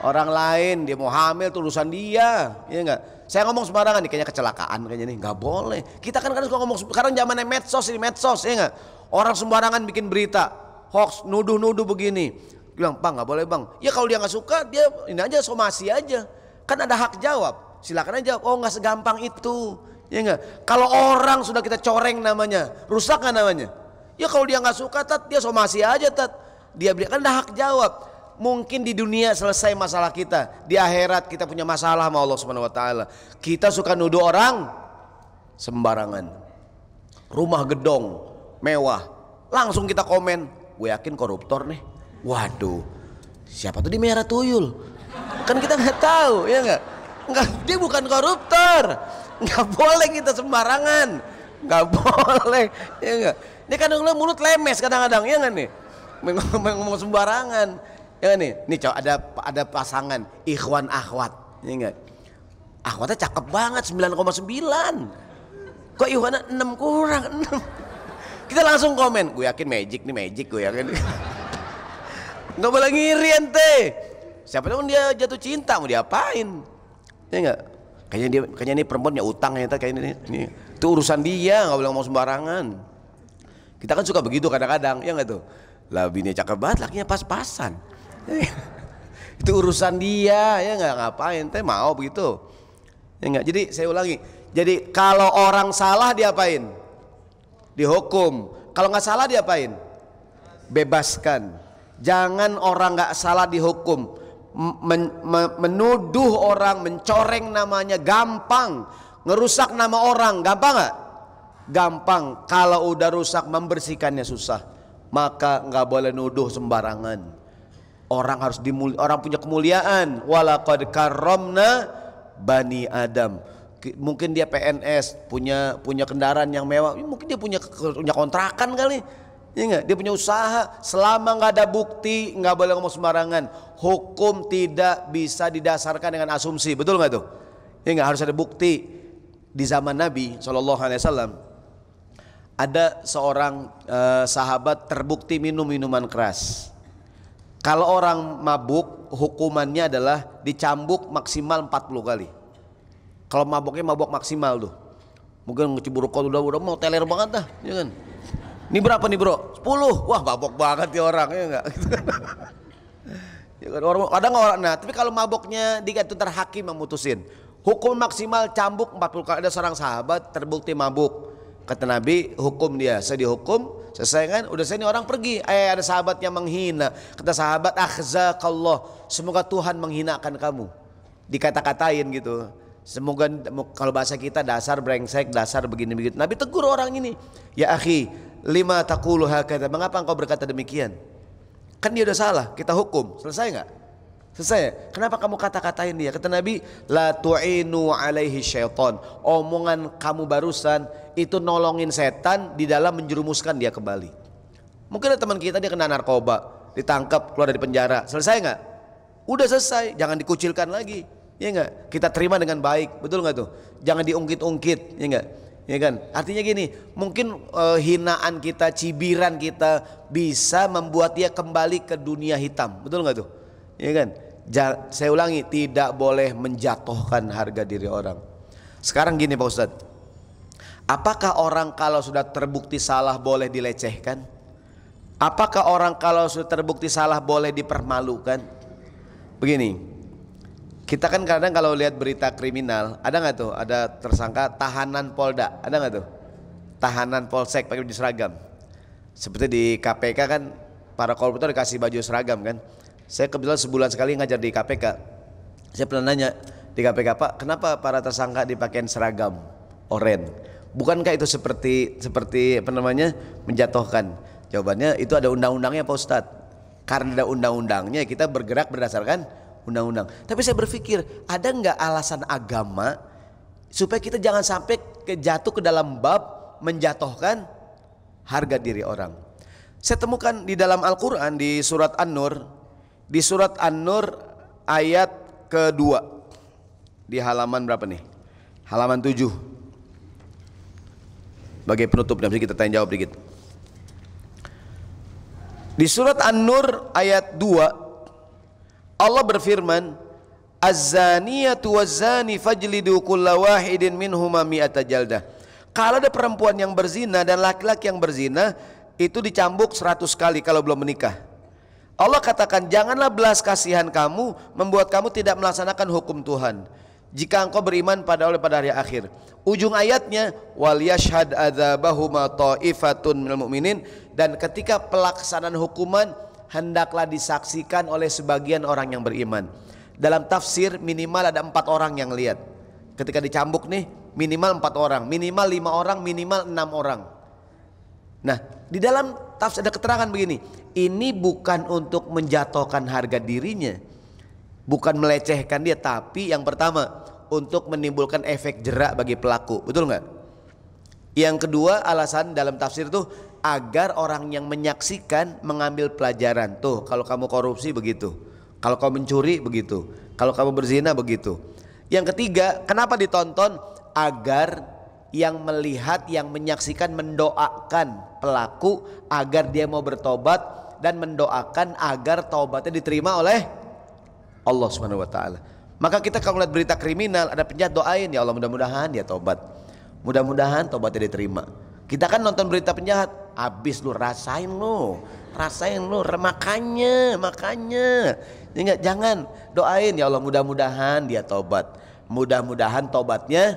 orang lain dia mau hamil tuh urusan dia ya enggak saya ngomong sembarangan nih kayaknya kecelakaan kayaknya nih nggak boleh kita kan kan suka ngomong sekarang zamannya medsos ini medsos ya enggak orang sembarangan bikin berita hoax, nuduh-nuduh begini. Bilang, bang nggak boleh bang. Ya kalau dia nggak suka, dia ini aja somasi aja. Kan ada hak jawab. Silakan aja. Oh nggak segampang itu. Ya enggak. Kalau orang sudah kita coreng namanya, rusak kan namanya. Ya kalau dia nggak suka, tat dia somasi aja tat. Dia beli kan ada hak jawab mungkin di dunia selesai masalah kita di akhirat kita punya masalah sama Allah Subhanahu wa taala kita suka nuduh orang sembarangan rumah gedong mewah langsung kita komen gue yakin koruptor nih. Waduh, siapa tuh di merah tuyul? Kan kita nggak tahu, ya nggak? Nggak, dia bukan koruptor. Nggak boleh kita sembarangan. Nggak boleh, ya nggak? Dia kan mulut lemes kadang-kadang, ya nggak nih? Ngomong sembarangan. Ya nggak nih, nih cowok ada ada pasangan Ikhwan Ahwat, ya nggak? Ahwatnya cakep banget 9,9. Kok Ikhwan enam kurang 6? Kita langsung komen. Gue yakin magic nih magic gue yakin. (laughs) Nggak boleh ngiri ente. Siapa tahu dia jatuh cinta mau diapain? Ya enggak? Kayaknya dia kayaknya ini perempuan ya utang ya kayaknya ini. ini. Itu urusan dia, nggak boleh ngomong sembarangan. Kita kan suka begitu kadang-kadang, ya enggak tuh? Labinya cakep banget, lakinya pas-pasan. (laughs) itu urusan dia, ya nggak ngapain teh mau begitu. Ya enggak? Jadi saya ulangi. Jadi kalau orang salah diapain? dihukum. Kalau nggak salah diapain? Bebaskan. Jangan orang nggak salah dihukum. Men, men, menuduh orang, mencoreng namanya gampang. Ngerusak nama orang gampang nggak? Gampang. Kalau udah rusak membersihkannya susah. Maka nggak boleh nuduh sembarangan. Orang harus dimuli, orang punya kemuliaan. Walakad karomna bani Adam mungkin dia PNS punya punya kendaraan yang mewah ya, mungkin dia punya punya kontrakan kali ini iya dia punya usaha selama nggak ada bukti nggak boleh ngomong sembarangan hukum tidak bisa didasarkan dengan asumsi betul nggak tuh ini iya nggak harus ada bukti di zaman Nabi Shallallahu Alaihi Wasallam ada seorang eh, sahabat terbukti minum minuman keras kalau orang mabuk hukumannya adalah dicambuk maksimal 40 kali kalau maboknya mabok maksimal tuh. Mungkin ngecebur rokok udah udah mau teler banget dah, ya kan? Ini berapa nih bro? 10. Wah mabok banget ya orang ya enggak. Gitu (laughs) ya kan orang kadang orang nah, tapi kalau maboknya digantung terhakim memutusin Hukum maksimal cambuk 40 kali ada seorang sahabat terbukti mabuk. Kata Nabi, hukum dia. Saya dihukum, selesai kan? Udah saya ini orang pergi. Eh ada sahabat yang menghina. Kata sahabat, akhzakallah. Semoga Tuhan menghinakan kamu. Dikata-katain gitu. Semoga kalau bahasa kita dasar brengsek, dasar begini-begitu. Nabi tegur orang ini. Ya akhi, lima takulu hakata. Mengapa engkau berkata demikian? Kan dia udah salah, kita hukum. Selesai nggak? Selesai. Ya? Kenapa kamu kata-katain dia? Kata Nabi, la tu'inu alaihi syaiton. Omongan kamu barusan itu nolongin setan di dalam menjerumuskan dia kembali. Mungkin ada teman kita dia kena narkoba, ditangkap, keluar dari penjara. Selesai nggak? Udah selesai, jangan dikucilkan lagi. Ya enggak? Kita terima dengan baik, betul enggak tuh? Jangan diungkit-ungkit, ya enggak? Ya kan? Artinya gini, mungkin e, hinaan kita, cibiran kita bisa membuat dia kembali ke dunia hitam, betul nggak tuh? Ya kan? Ja, saya ulangi, tidak boleh menjatuhkan harga diri orang. Sekarang gini Pak Ustadz, apakah orang kalau sudah terbukti salah boleh dilecehkan? Apakah orang kalau sudah terbukti salah boleh dipermalukan? Begini, kita kan kadang kalau lihat berita kriminal, ada nggak tuh ada tersangka tahanan Polda, ada nggak tuh? Tahanan Polsek pakai baju seragam. Seperti di KPK kan para koruptor dikasih baju seragam kan. Saya kebetulan sebulan sekali ngajar di KPK. Saya pernah nanya di KPK Pak, kenapa para tersangka dipakai seragam oren? Bukankah itu seperti seperti apa namanya menjatuhkan? Jawabannya itu ada undang-undangnya Pak Ustadz. Karena ada undang-undangnya kita bergerak berdasarkan undang-undang. Tapi saya berpikir ada nggak alasan agama supaya kita jangan sampai ke, jatuh ke dalam bab menjatuhkan harga diri orang. Saya temukan di dalam Al-Quran di surat An-Nur di surat An-Nur ayat kedua di halaman berapa nih? Halaman tujuh. Bagi penutup nanti kita tanya jawab dikit. Di surat An-Nur ayat 2 Allah berfirman, "Az-zaniyatu waz-zani fajlidu kulla wahidin minhuma mi'ata jaldah." Kalau ada perempuan yang berzina dan laki-laki yang berzina, itu dicambuk 100 kali kalau belum menikah. Allah katakan, "Janganlah belas kasihan kamu membuat kamu tidak melaksanakan hukum Tuhan." Jika engkau beriman pada oleh pada hari akhir. Ujung ayatnya wal yashhad adzabahuma taifatun minal mu'minin dan ketika pelaksanaan hukuman hendaklah disaksikan oleh sebagian orang yang beriman. Dalam tafsir minimal ada empat orang yang lihat. Ketika dicambuk nih minimal empat orang, minimal lima orang, minimal enam orang. Nah di dalam tafsir ada keterangan begini, ini bukan untuk menjatuhkan harga dirinya, bukan melecehkan dia, tapi yang pertama untuk menimbulkan efek jerak bagi pelaku, betul nggak? Yang kedua alasan dalam tafsir tuh agar orang yang menyaksikan mengambil pelajaran. Tuh, kalau kamu korupsi begitu. Kalau kamu mencuri begitu. Kalau kamu berzina begitu. Yang ketiga, kenapa ditonton? Agar yang melihat, yang menyaksikan mendoakan pelaku agar dia mau bertobat dan mendoakan agar taubatnya diterima oleh Allah Subhanahu wa taala. Maka kita kalau lihat berita kriminal ada penjahat doain ya Allah mudah-mudahan dia taubat, Mudah-mudahan taubatnya diterima. Kita kan nonton berita penjahat, habis lu rasain lu rasain lu makanya makanya Ingat, jangan doain ya Allah mudah-mudahan dia tobat mudah-mudahan tobatnya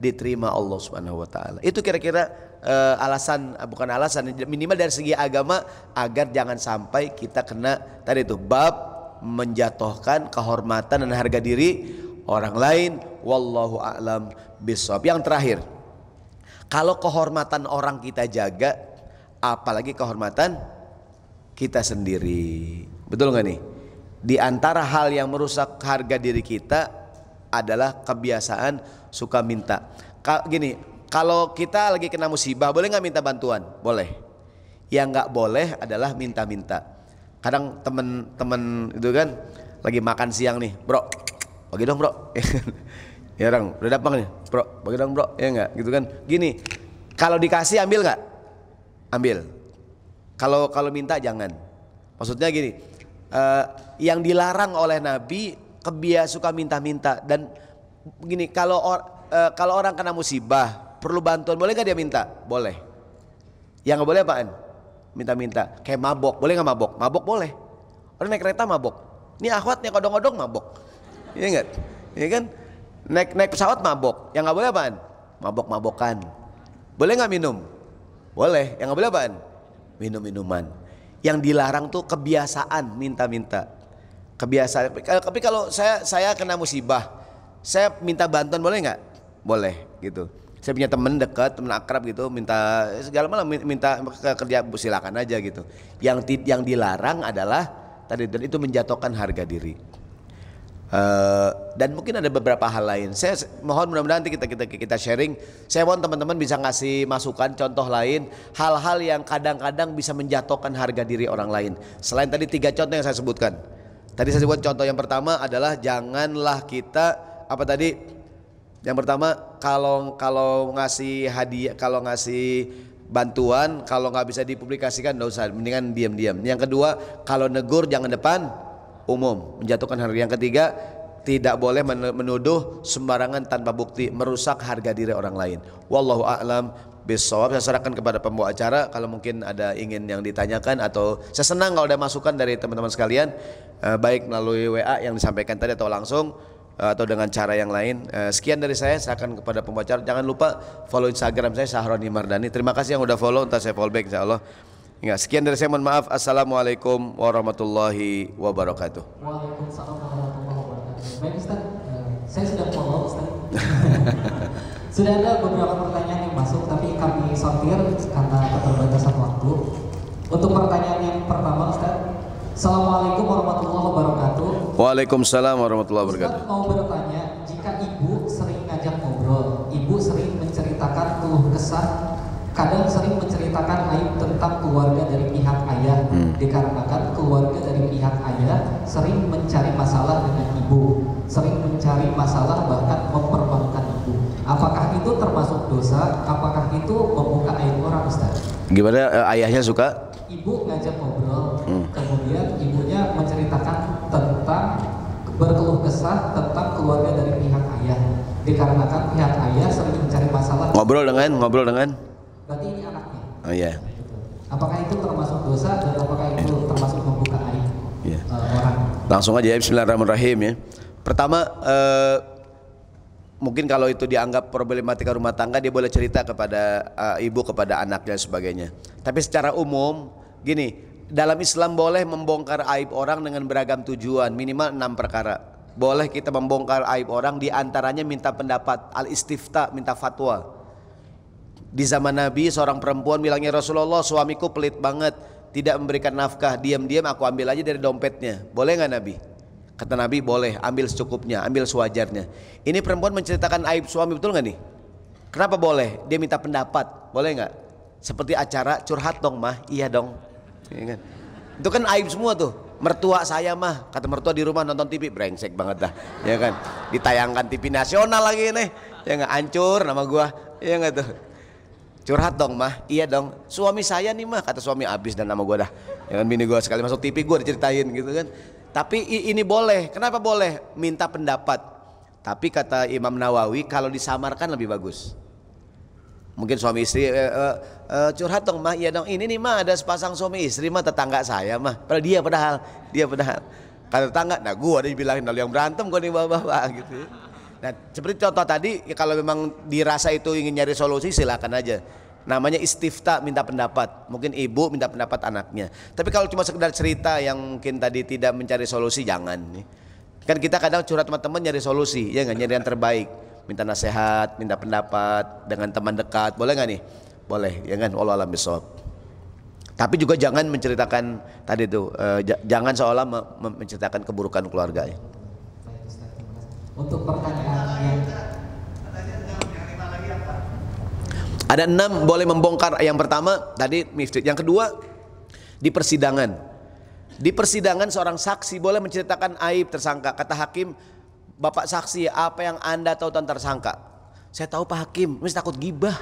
diterima Allah Subhanahu wa taala itu kira-kira uh, alasan eh, bukan alasan minimal dari segi agama agar jangan sampai kita kena tadi itu bab menjatuhkan kehormatan dan harga diri orang lain wallahu a'lam bisawab yang terakhir kalau kehormatan orang kita jaga apalagi kehormatan kita sendiri. Betul nggak nih? Di antara hal yang merusak harga diri kita adalah kebiasaan suka minta. Ka gini, kalau kita lagi kena musibah, boleh nggak minta bantuan? Boleh. Yang nggak boleh adalah minta-minta. Kadang temen-temen itu kan lagi makan siang nih, bro, bagi dong bro. (laughs) Ya, kan? ya orang, udah dapat nih, bro, bagi dong bro, ya nggak, gitu kan. Gini, kalau dikasih ambil nggak? ambil. Kalau kalau minta jangan. Maksudnya gini, uh, yang dilarang oleh Nabi kebiasa suka minta-minta dan gini kalau or, uh, kalau orang kena musibah perlu bantuan boleh gak dia minta? Boleh. Yang nggak boleh apaan? Minta-minta. Kayak mabok, boleh nggak mabok? Mabok boleh. Orang naik kereta mabok. Ini akhwatnya kodong-kodong mabok. ini iya enggak? ini iya kan? Naik naik pesawat mabok. Yang nggak boleh apaan? Mabok-mabokan. Boleh nggak minum? Boleh. Yang nggak boleh apaan? Minum-minuman. Yang dilarang tuh kebiasaan minta-minta. Kebiasaan. Tapi kalau saya saya kena musibah, saya minta bantuan boleh nggak? Boleh gitu. Saya punya temen dekat, temen akrab gitu, minta segala malam minta kerja silakan aja gitu. Yang yang dilarang adalah tadi itu menjatuhkan harga diri. Uh, dan mungkin ada beberapa hal lain. Saya mohon mudah-mudahan nanti kita kita kita sharing. Saya mohon teman-teman bisa ngasih masukan contoh lain hal-hal yang kadang-kadang bisa menjatuhkan harga diri orang lain. Selain tadi tiga contoh yang saya sebutkan. Tadi saya sebut contoh yang pertama adalah janganlah kita apa tadi? Yang pertama kalau kalau ngasih hadiah kalau ngasih bantuan kalau nggak bisa dipublikasikan nggak usah mendingan diam-diam. Yang kedua kalau negur jangan depan umum menjatuhkan harga yang ketiga tidak boleh menuduh sembarangan tanpa bukti merusak harga diri orang lain wallahu a'lam bisawab saya serahkan kepada pembawa acara kalau mungkin ada ingin yang ditanyakan atau saya senang kalau ada masukan dari teman-teman sekalian eh, baik melalui WA yang disampaikan tadi atau langsung eh, atau dengan cara yang lain eh, sekian dari saya saya akan kepada pembawa acara jangan lupa follow Instagram saya Sahroni Mardani terima kasih yang udah follow entah saya follow back insyaallah Ya, sekian dari saya mohon maaf. Assalamualaikum warahmatullahi wabarakatuh. Waalaikumsalam warahmatullahi wabarakatuh. Baik Ustaz, eh, saya sudah follow Ustaz. (laughs) sudah ada beberapa pertanyaan yang masuk tapi kami sortir karena keterbatasan waktu. Untuk pertanyaan yang pertama Ustaz, Assalamualaikum warahmatullahi wabarakatuh. Waalaikumsalam warahmatullahi wabarakatuh. Ustaz mau bertanya, jika ibu sering ngajak ngobrol, ibu sering menceritakan keluh kesah, kadang sering menceritakan aib tentang keluarga dari pihak ayah hmm. dikarenakan keluarga dari pihak ayah sering mencari masalah dengan ibu, sering mencari masalah bahkan mempermalukan ibu. Apakah itu termasuk dosa? Apakah itu membuka air orang Ustaz? Gimana eh, ayahnya suka? Ibu ngajak ngobrol, hmm. kemudian ibunya menceritakan tentang berkeluh kesah tentang keluarga dari pihak ayah dikarenakan pihak ayah sering mencari masalah ngobrol dengan ngobrol dengan berarti ini anaknya oh iya yeah. Apakah itu termasuk dosa dan apakah itu termasuk membuka aib iya. yeah. uh, orang? Langsung aja ya Bismillahirrahmanirrahim ya. Pertama uh, mungkin kalau itu dianggap problematika rumah tangga dia boleh cerita kepada uh, ibu kepada anaknya sebagainya. Tapi secara umum gini, dalam Islam boleh membongkar aib orang dengan beragam tujuan, minimal enam perkara. Boleh kita membongkar aib orang diantaranya minta pendapat, al-istifta minta fatwa. Di zaman Nabi seorang perempuan bilangnya Rasulullah suamiku pelit banget tidak memberikan nafkah diam-diam aku ambil aja dari dompetnya boleh nggak Nabi? Kata Nabi boleh ambil secukupnya ambil sewajarnya. Ini perempuan menceritakan aib suami betul nggak nih? Kenapa boleh? Dia minta pendapat boleh nggak? Seperti acara curhat dong mah iya dong. Iya kan? Itu kan aib semua tuh mertua saya mah kata mertua di rumah nonton TV brengsek banget dah ya kan ditayangkan TV nasional lagi nih ya nggak hancur nama gua ya nggak tuh curhat dong mah iya dong suami saya nih mah kata suami abis dan nama gue dah dengan ya bini gue sekali masuk TV gue diceritain gitu kan tapi ini boleh kenapa boleh minta pendapat tapi kata Imam Nawawi kalau disamarkan lebih bagus mungkin suami istri e, e, e, curhat dong mah iya dong ini nih mah ada sepasang suami istri mah tetangga saya mah padahal dia padahal dia padahal kata tetangga nah gue ada dibilangin lalu yang berantem gue nih bawa bawa gitu ya. Nah, seperti contoh tadi, ya kalau memang dirasa itu ingin nyari solusi silakan aja. Namanya istifta minta pendapat. Mungkin ibu minta pendapat anaknya. Tapi kalau cuma sekedar cerita yang mungkin tadi tidak mencari solusi jangan. Kan kita kadang curhat teman-teman nyari solusi, ya nggak nyari yang terbaik. Minta nasihat, minta pendapat dengan teman dekat, boleh nggak nih? Boleh, ya kan? Walau alam besok. Tapi juga jangan menceritakan tadi itu, eh, jangan seolah menceritakan keburukan keluarga. Untuk pertanyaan Ada enam boleh membongkar yang pertama tadi mistik, Yang kedua di persidangan. Di persidangan seorang saksi boleh menceritakan aib tersangka. Kata hakim, Bapak saksi apa yang Anda tahu tentang tersangka? Saya tahu Pak Hakim, mesti takut gibah.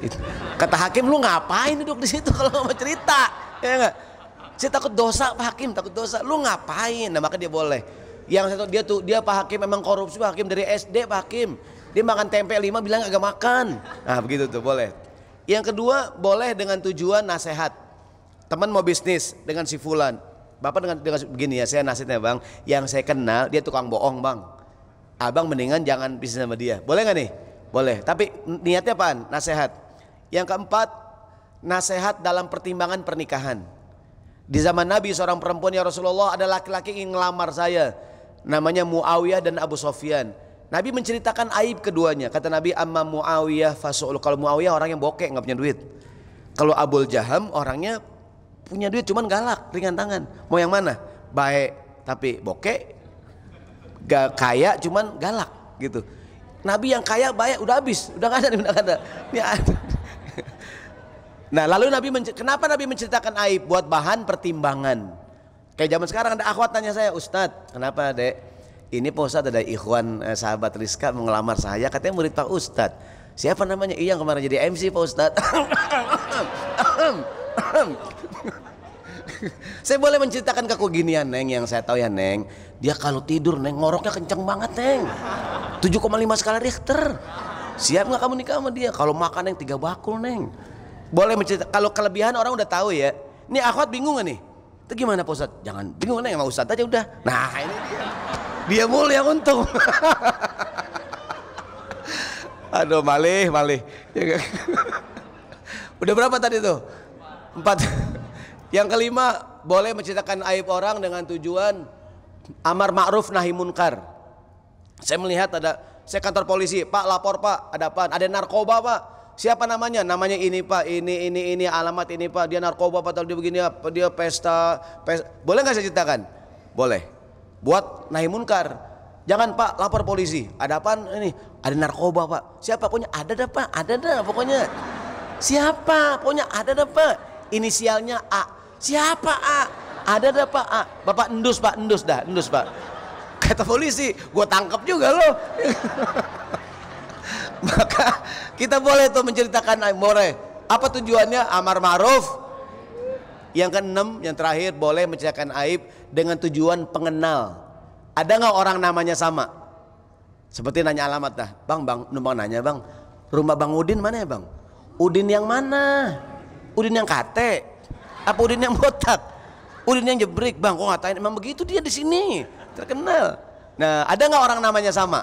Gitu. Kata hakim lu ngapain duduk di situ kalau mau cerita? Ya enggak? Saya takut dosa Pak Hakim, takut dosa. Lu ngapain? Nah, maka dia boleh. Yang satu dia tuh dia Pak Hakim memang korupsi Pak Hakim dari SD Pak Hakim dia makan tempe lima bilang agak makan. Nah begitu tuh boleh. Yang kedua boleh dengan tujuan nasihat. Teman mau bisnis dengan si Fulan. Bapak dengan, dengan begini ya saya nasihatnya bang. Yang saya kenal dia tukang bohong bang. Abang mendingan jangan bisnis sama dia. Boleh nggak nih? Boleh. Tapi niatnya apaan? Nasihat. Yang keempat nasihat dalam pertimbangan pernikahan. Di zaman Nabi seorang perempuan ya Rasulullah ada laki-laki ingin ngelamar saya. Namanya Muawiyah dan Abu Sofyan. Nabi menceritakan aib keduanya. Kata Nabi, amma Muawiyah fasul. Kalau Muawiyah orang yang bokek, nggak punya duit. Kalau Abul Jaham orangnya punya duit cuman galak, ringan tangan. Mau yang mana? Baik tapi bokek, gak kaya cuman galak gitu. Nabi yang kaya baik udah habis, udah gak ada, udah gak ada. Ini ada. Nah lalu Nabi kenapa Nabi menceritakan aib buat bahan pertimbangan? Kayak zaman sekarang ada akhwat tanya saya, Ustadz kenapa dek? ini Pak Ustadz ada ikhwan eh, sahabat Rizka mengelamar saya katanya murid Pak Ustadz siapa namanya iya kemarin jadi MC Pak Ustadz (coughs) saya boleh menceritakan ke keginian Neng yang saya tahu ya Neng dia kalau tidur Neng ngoroknya kenceng banget Neng 7,5 skala Richter siap nggak kamu nikah sama dia kalau makan Neng tiga bakul Neng boleh menceritakan kalau kelebihan orang udah tahu ya ini akhwat bingung gak nih itu gimana Pak Ustadz? Jangan bingung Neng sama Ustadz aja udah. Nah ini dia. Dia mulia yang untung. Aduh, malih, malih. Ya kan? Udah berapa tadi tuh? Empat. Yang kelima, boleh menceritakan aib orang dengan tujuan amar ma'ruf nahi munkar. Saya melihat ada, saya kantor polisi, Pak lapor Pak, ada apa? Ada narkoba Pak. Siapa namanya? Namanya ini Pak, ini ini ini alamat ini Pak. Dia narkoba Pak, atau dia begini dia pesta, pesta. Boleh nggak saya ceritakan? Boleh buat naik munkar. Jangan pak, lapor polisi. Ada apa ini? Ada narkoba pak. Siapa? punya? ada deh pak, ada deh. pokoknya. Siapa? Punya? ada deh pak. Inisialnya A. Siapa A? Ada deh pak A. Bapak endus pak, endus dah, endus pak. Kata polisi, gue tangkap juga loh. (laughs) Maka kita boleh tuh menceritakan boleh. Apa tujuannya? Amar ma'ruf, yang keenam, yang terakhir boleh menceritakan aib dengan tujuan pengenal. Ada nggak orang namanya sama? Seperti nanya alamat dah. Bang, bang, numpang nanya bang. Rumah Bang Udin mana ya bang? Udin yang mana? Udin yang kate? Apa Udin yang botak? Udin yang jebrik bang? Kok ngatain emang begitu dia di sini terkenal. Nah, ada nggak orang namanya sama?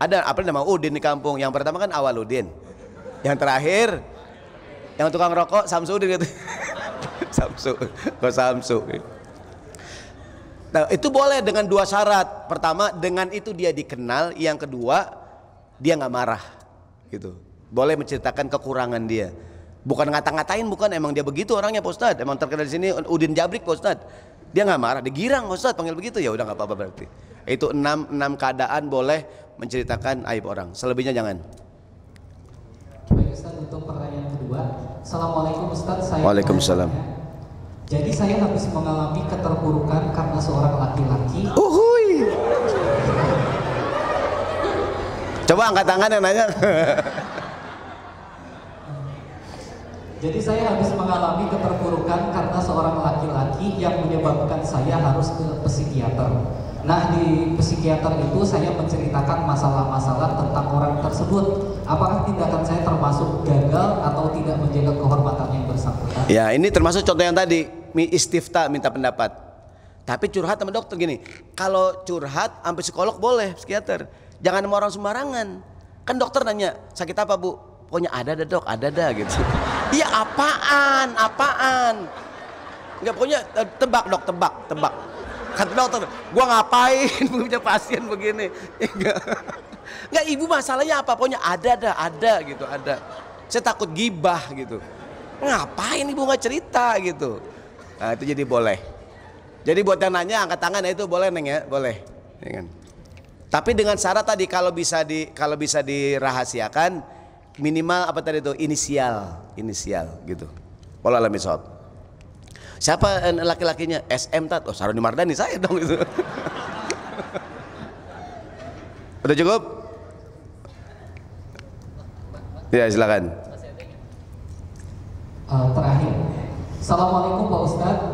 Ada apa nama Udin di kampung? Yang pertama kan awal Udin, Yang terakhir yang tukang rokok Samsudin gitu. (laughs) Samsu, kok Samsu. Nah, itu boleh dengan dua syarat. Pertama, dengan itu dia dikenal. Yang kedua, dia nggak marah, gitu. Boleh menceritakan kekurangan dia. Bukan ngata-ngatain, bukan emang dia begitu orangnya, Ustad. Emang terkenal di sini Udin Jabrik, Ustad. Dia nggak marah, digirang, Ustad. panggil begitu ya udah nggak apa-apa berarti. Itu enam enam keadaan boleh menceritakan aib orang. Selebihnya jangan. Baik untuk pertanyaan kedua. Assalamualaikum Ustaz, saya Waalaikumsalam. Jadi saya habis mengalami keterpurukan karena seorang laki-laki. Uhui. Coba angkat tangan yang nanya. Jadi saya habis mengalami keterpurukan karena seorang laki-laki yang menyebabkan saya harus ke psikiater. Nah di psikiater itu saya menceritakan masalah-masalah tentang orang tersebut. Apakah tindakan saya termasuk gagal atau tidak menjaga kehormatan yang bersangkutan? Ya ini termasuk contoh yang tadi mi istifta minta pendapat. Tapi curhat sama dokter gini, kalau curhat sampai psikolog boleh, psikiater. Jangan sama orang sembarangan. Kan dokter nanya, sakit apa bu? Pokoknya ada ada dok, ada ada gitu. (laughs) Iya apaan, apaan. Enggak pokoknya eh, tebak dok, tebak, tebak. Kata dokter, gua ngapain (laughs) punya pasien begini? Enggak. (laughs) Enggak ibu masalahnya apa? Pokoknya ada ada, ada gitu, ada. Saya takut gibah gitu ngapain ibu nggak cerita gitu Nah, itu jadi boleh. Jadi buat yang nanya angkat tangan ya, itu boleh neng ya, boleh. Ya Tapi dengan syarat tadi kalau bisa di kalau bisa dirahasiakan minimal apa tadi itu inisial, inisial gitu. alami sob. Siapa eh, laki-lakinya? SM tat. Oh, Saroni Mardani saya dong itu. (laughs) Udah cukup? Ya, silakan. Uh, terakhir Assalamualaikum Pak Ustadz.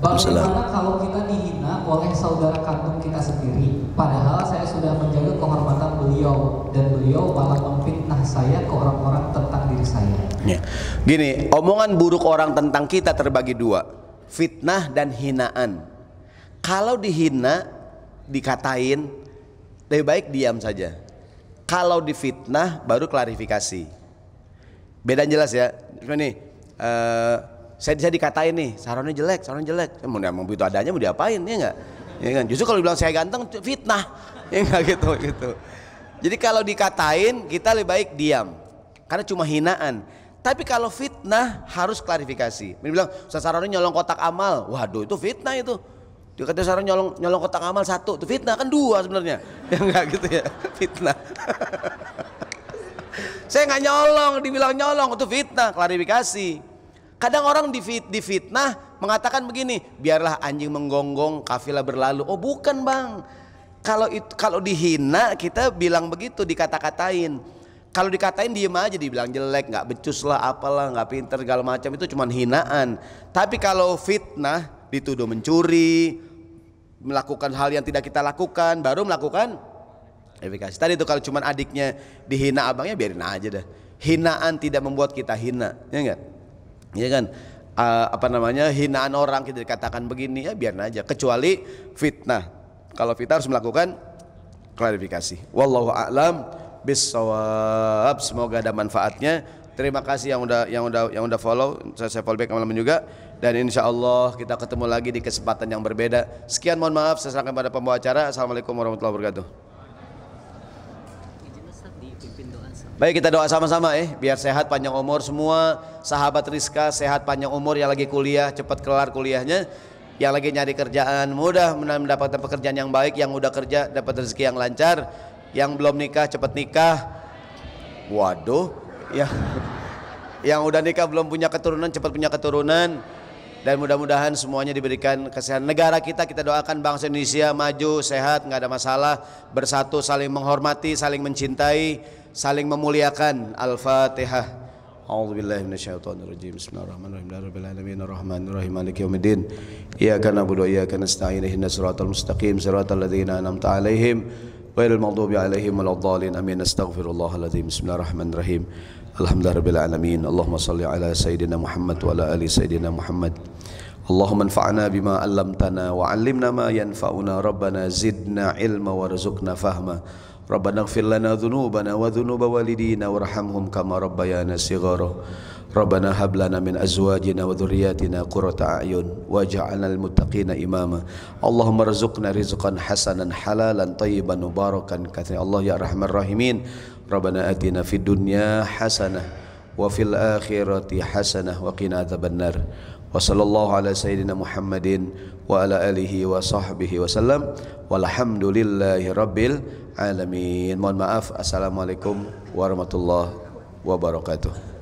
Bagaimana kalau kita dihina oleh saudara kandung kita sendiri? Padahal saya sudah menjaga kehormatan beliau dan beliau malah memfitnah saya ke orang-orang tentang diri saya. Ya. Gini, omongan buruk orang tentang kita terbagi dua, fitnah dan hinaan. Kalau dihina, dikatain, lebih baik diam saja. Kalau difitnah, baru klarifikasi. Beda jelas ya. Ini. uh, saya bisa dikatain nih sarannya jelek sarannya jelek ya, mau mau begitu adanya mau diapain ya enggak ya kan justru kalau bilang saya ganteng fitnah (laughs) ya enggak gitu gitu jadi kalau dikatain kita lebih baik diam karena cuma hinaan tapi kalau fitnah harus klarifikasi dia bilang sarannya nyolong kotak amal waduh itu fitnah itu dia kata saran nyolong nyolong kotak amal satu itu fitnah kan dua sebenarnya (laughs) ya enggak gitu ya (laughs) fitnah saya nggak nyolong dibilang nyolong itu fitnah klarifikasi Kadang orang difit, difitnah mengatakan begini, biarlah anjing menggonggong, kafilah berlalu. Oh bukan bang, kalau itu kalau dihina kita bilang begitu dikata-katain. Kalau dikatain diem aja dibilang jelek, nggak becus lah, apalah, nggak pinter segala macam itu cuman hinaan. Tapi kalau fitnah dituduh mencuri, melakukan hal yang tidak kita lakukan, baru melakukan efikasi. Tadi itu kalau cuman adiknya dihina abangnya biarin aja dah. Hinaan tidak membuat kita hina, ya enggak? ya kan uh, apa namanya hinaan orang kita dikatakan begini ya biar aja kecuali fitnah kalau fitnah harus melakukan klarifikasi wallahu a'lam bisawab semoga ada manfaatnya terima kasih yang udah yang udah yang udah follow saya, saya follow back malam juga dan insya Allah kita ketemu lagi di kesempatan yang berbeda sekian mohon maaf saya serahkan pada pembawa acara assalamualaikum warahmatullahi wabarakatuh Baik kita doa sama-sama eh biar sehat panjang umur semua, sahabat Rizka sehat panjang umur yang lagi kuliah cepat kelar kuliahnya, yang lagi nyari kerjaan mudah mendapatkan pekerjaan yang baik, yang udah kerja dapat rezeki yang lancar, yang belum nikah cepat nikah. Waduh, ya (laughs) yang udah nikah belum punya keturunan cepat punya keturunan dan mudah-mudahan semuanya diberikan kesehatan negara kita kita doakan bangsa Indonesia maju sehat nggak ada masalah bersatu saling menghormati saling mencintai saling memuliakan Al-Fatihah A'udzu billahi minasyaitonir rajim. Bismillahirrahmanirrahim. Ya Rabbil alamin arrahmanir rahim maliki yaumiddin. Iyyaka na'budu wa iyyaka nasta'in. Ihdinas siratal mustaqim siratal Amin. Astaghfirullahaladzim. Bismillahirrahmanirrahim. Alhamdulillah Allahumma shalli ala sayidina Muhammad wa ali sayidina Muhammad. Allahumma bima 'allamtana wa ma yanfa'una. Rabbana zidna ilma warzuqna fahma. ربنا اغفر لنا ذنوبنا وذنوب والدينا وارحمهم كما ربيانا صغارا ربنا هب لنا من أزواجنا وذرياتنا قرة أعين واجعلنا المتقين إماما اللهم ارزقنا رزقا حسنا حلالا طيبا مباركا كثيرا الله يا أرحم الراحمين ربنا آتنا في الدنيا حسنة وفي الآخرة حسنة وقنا عذاب النار وصلى الله على سيدنا محمد wa ala alihi wa sahbihi wasallam walhamdulillahi rabbil alamin mohon maaf assalamualaikum warahmatullahi wabarakatuh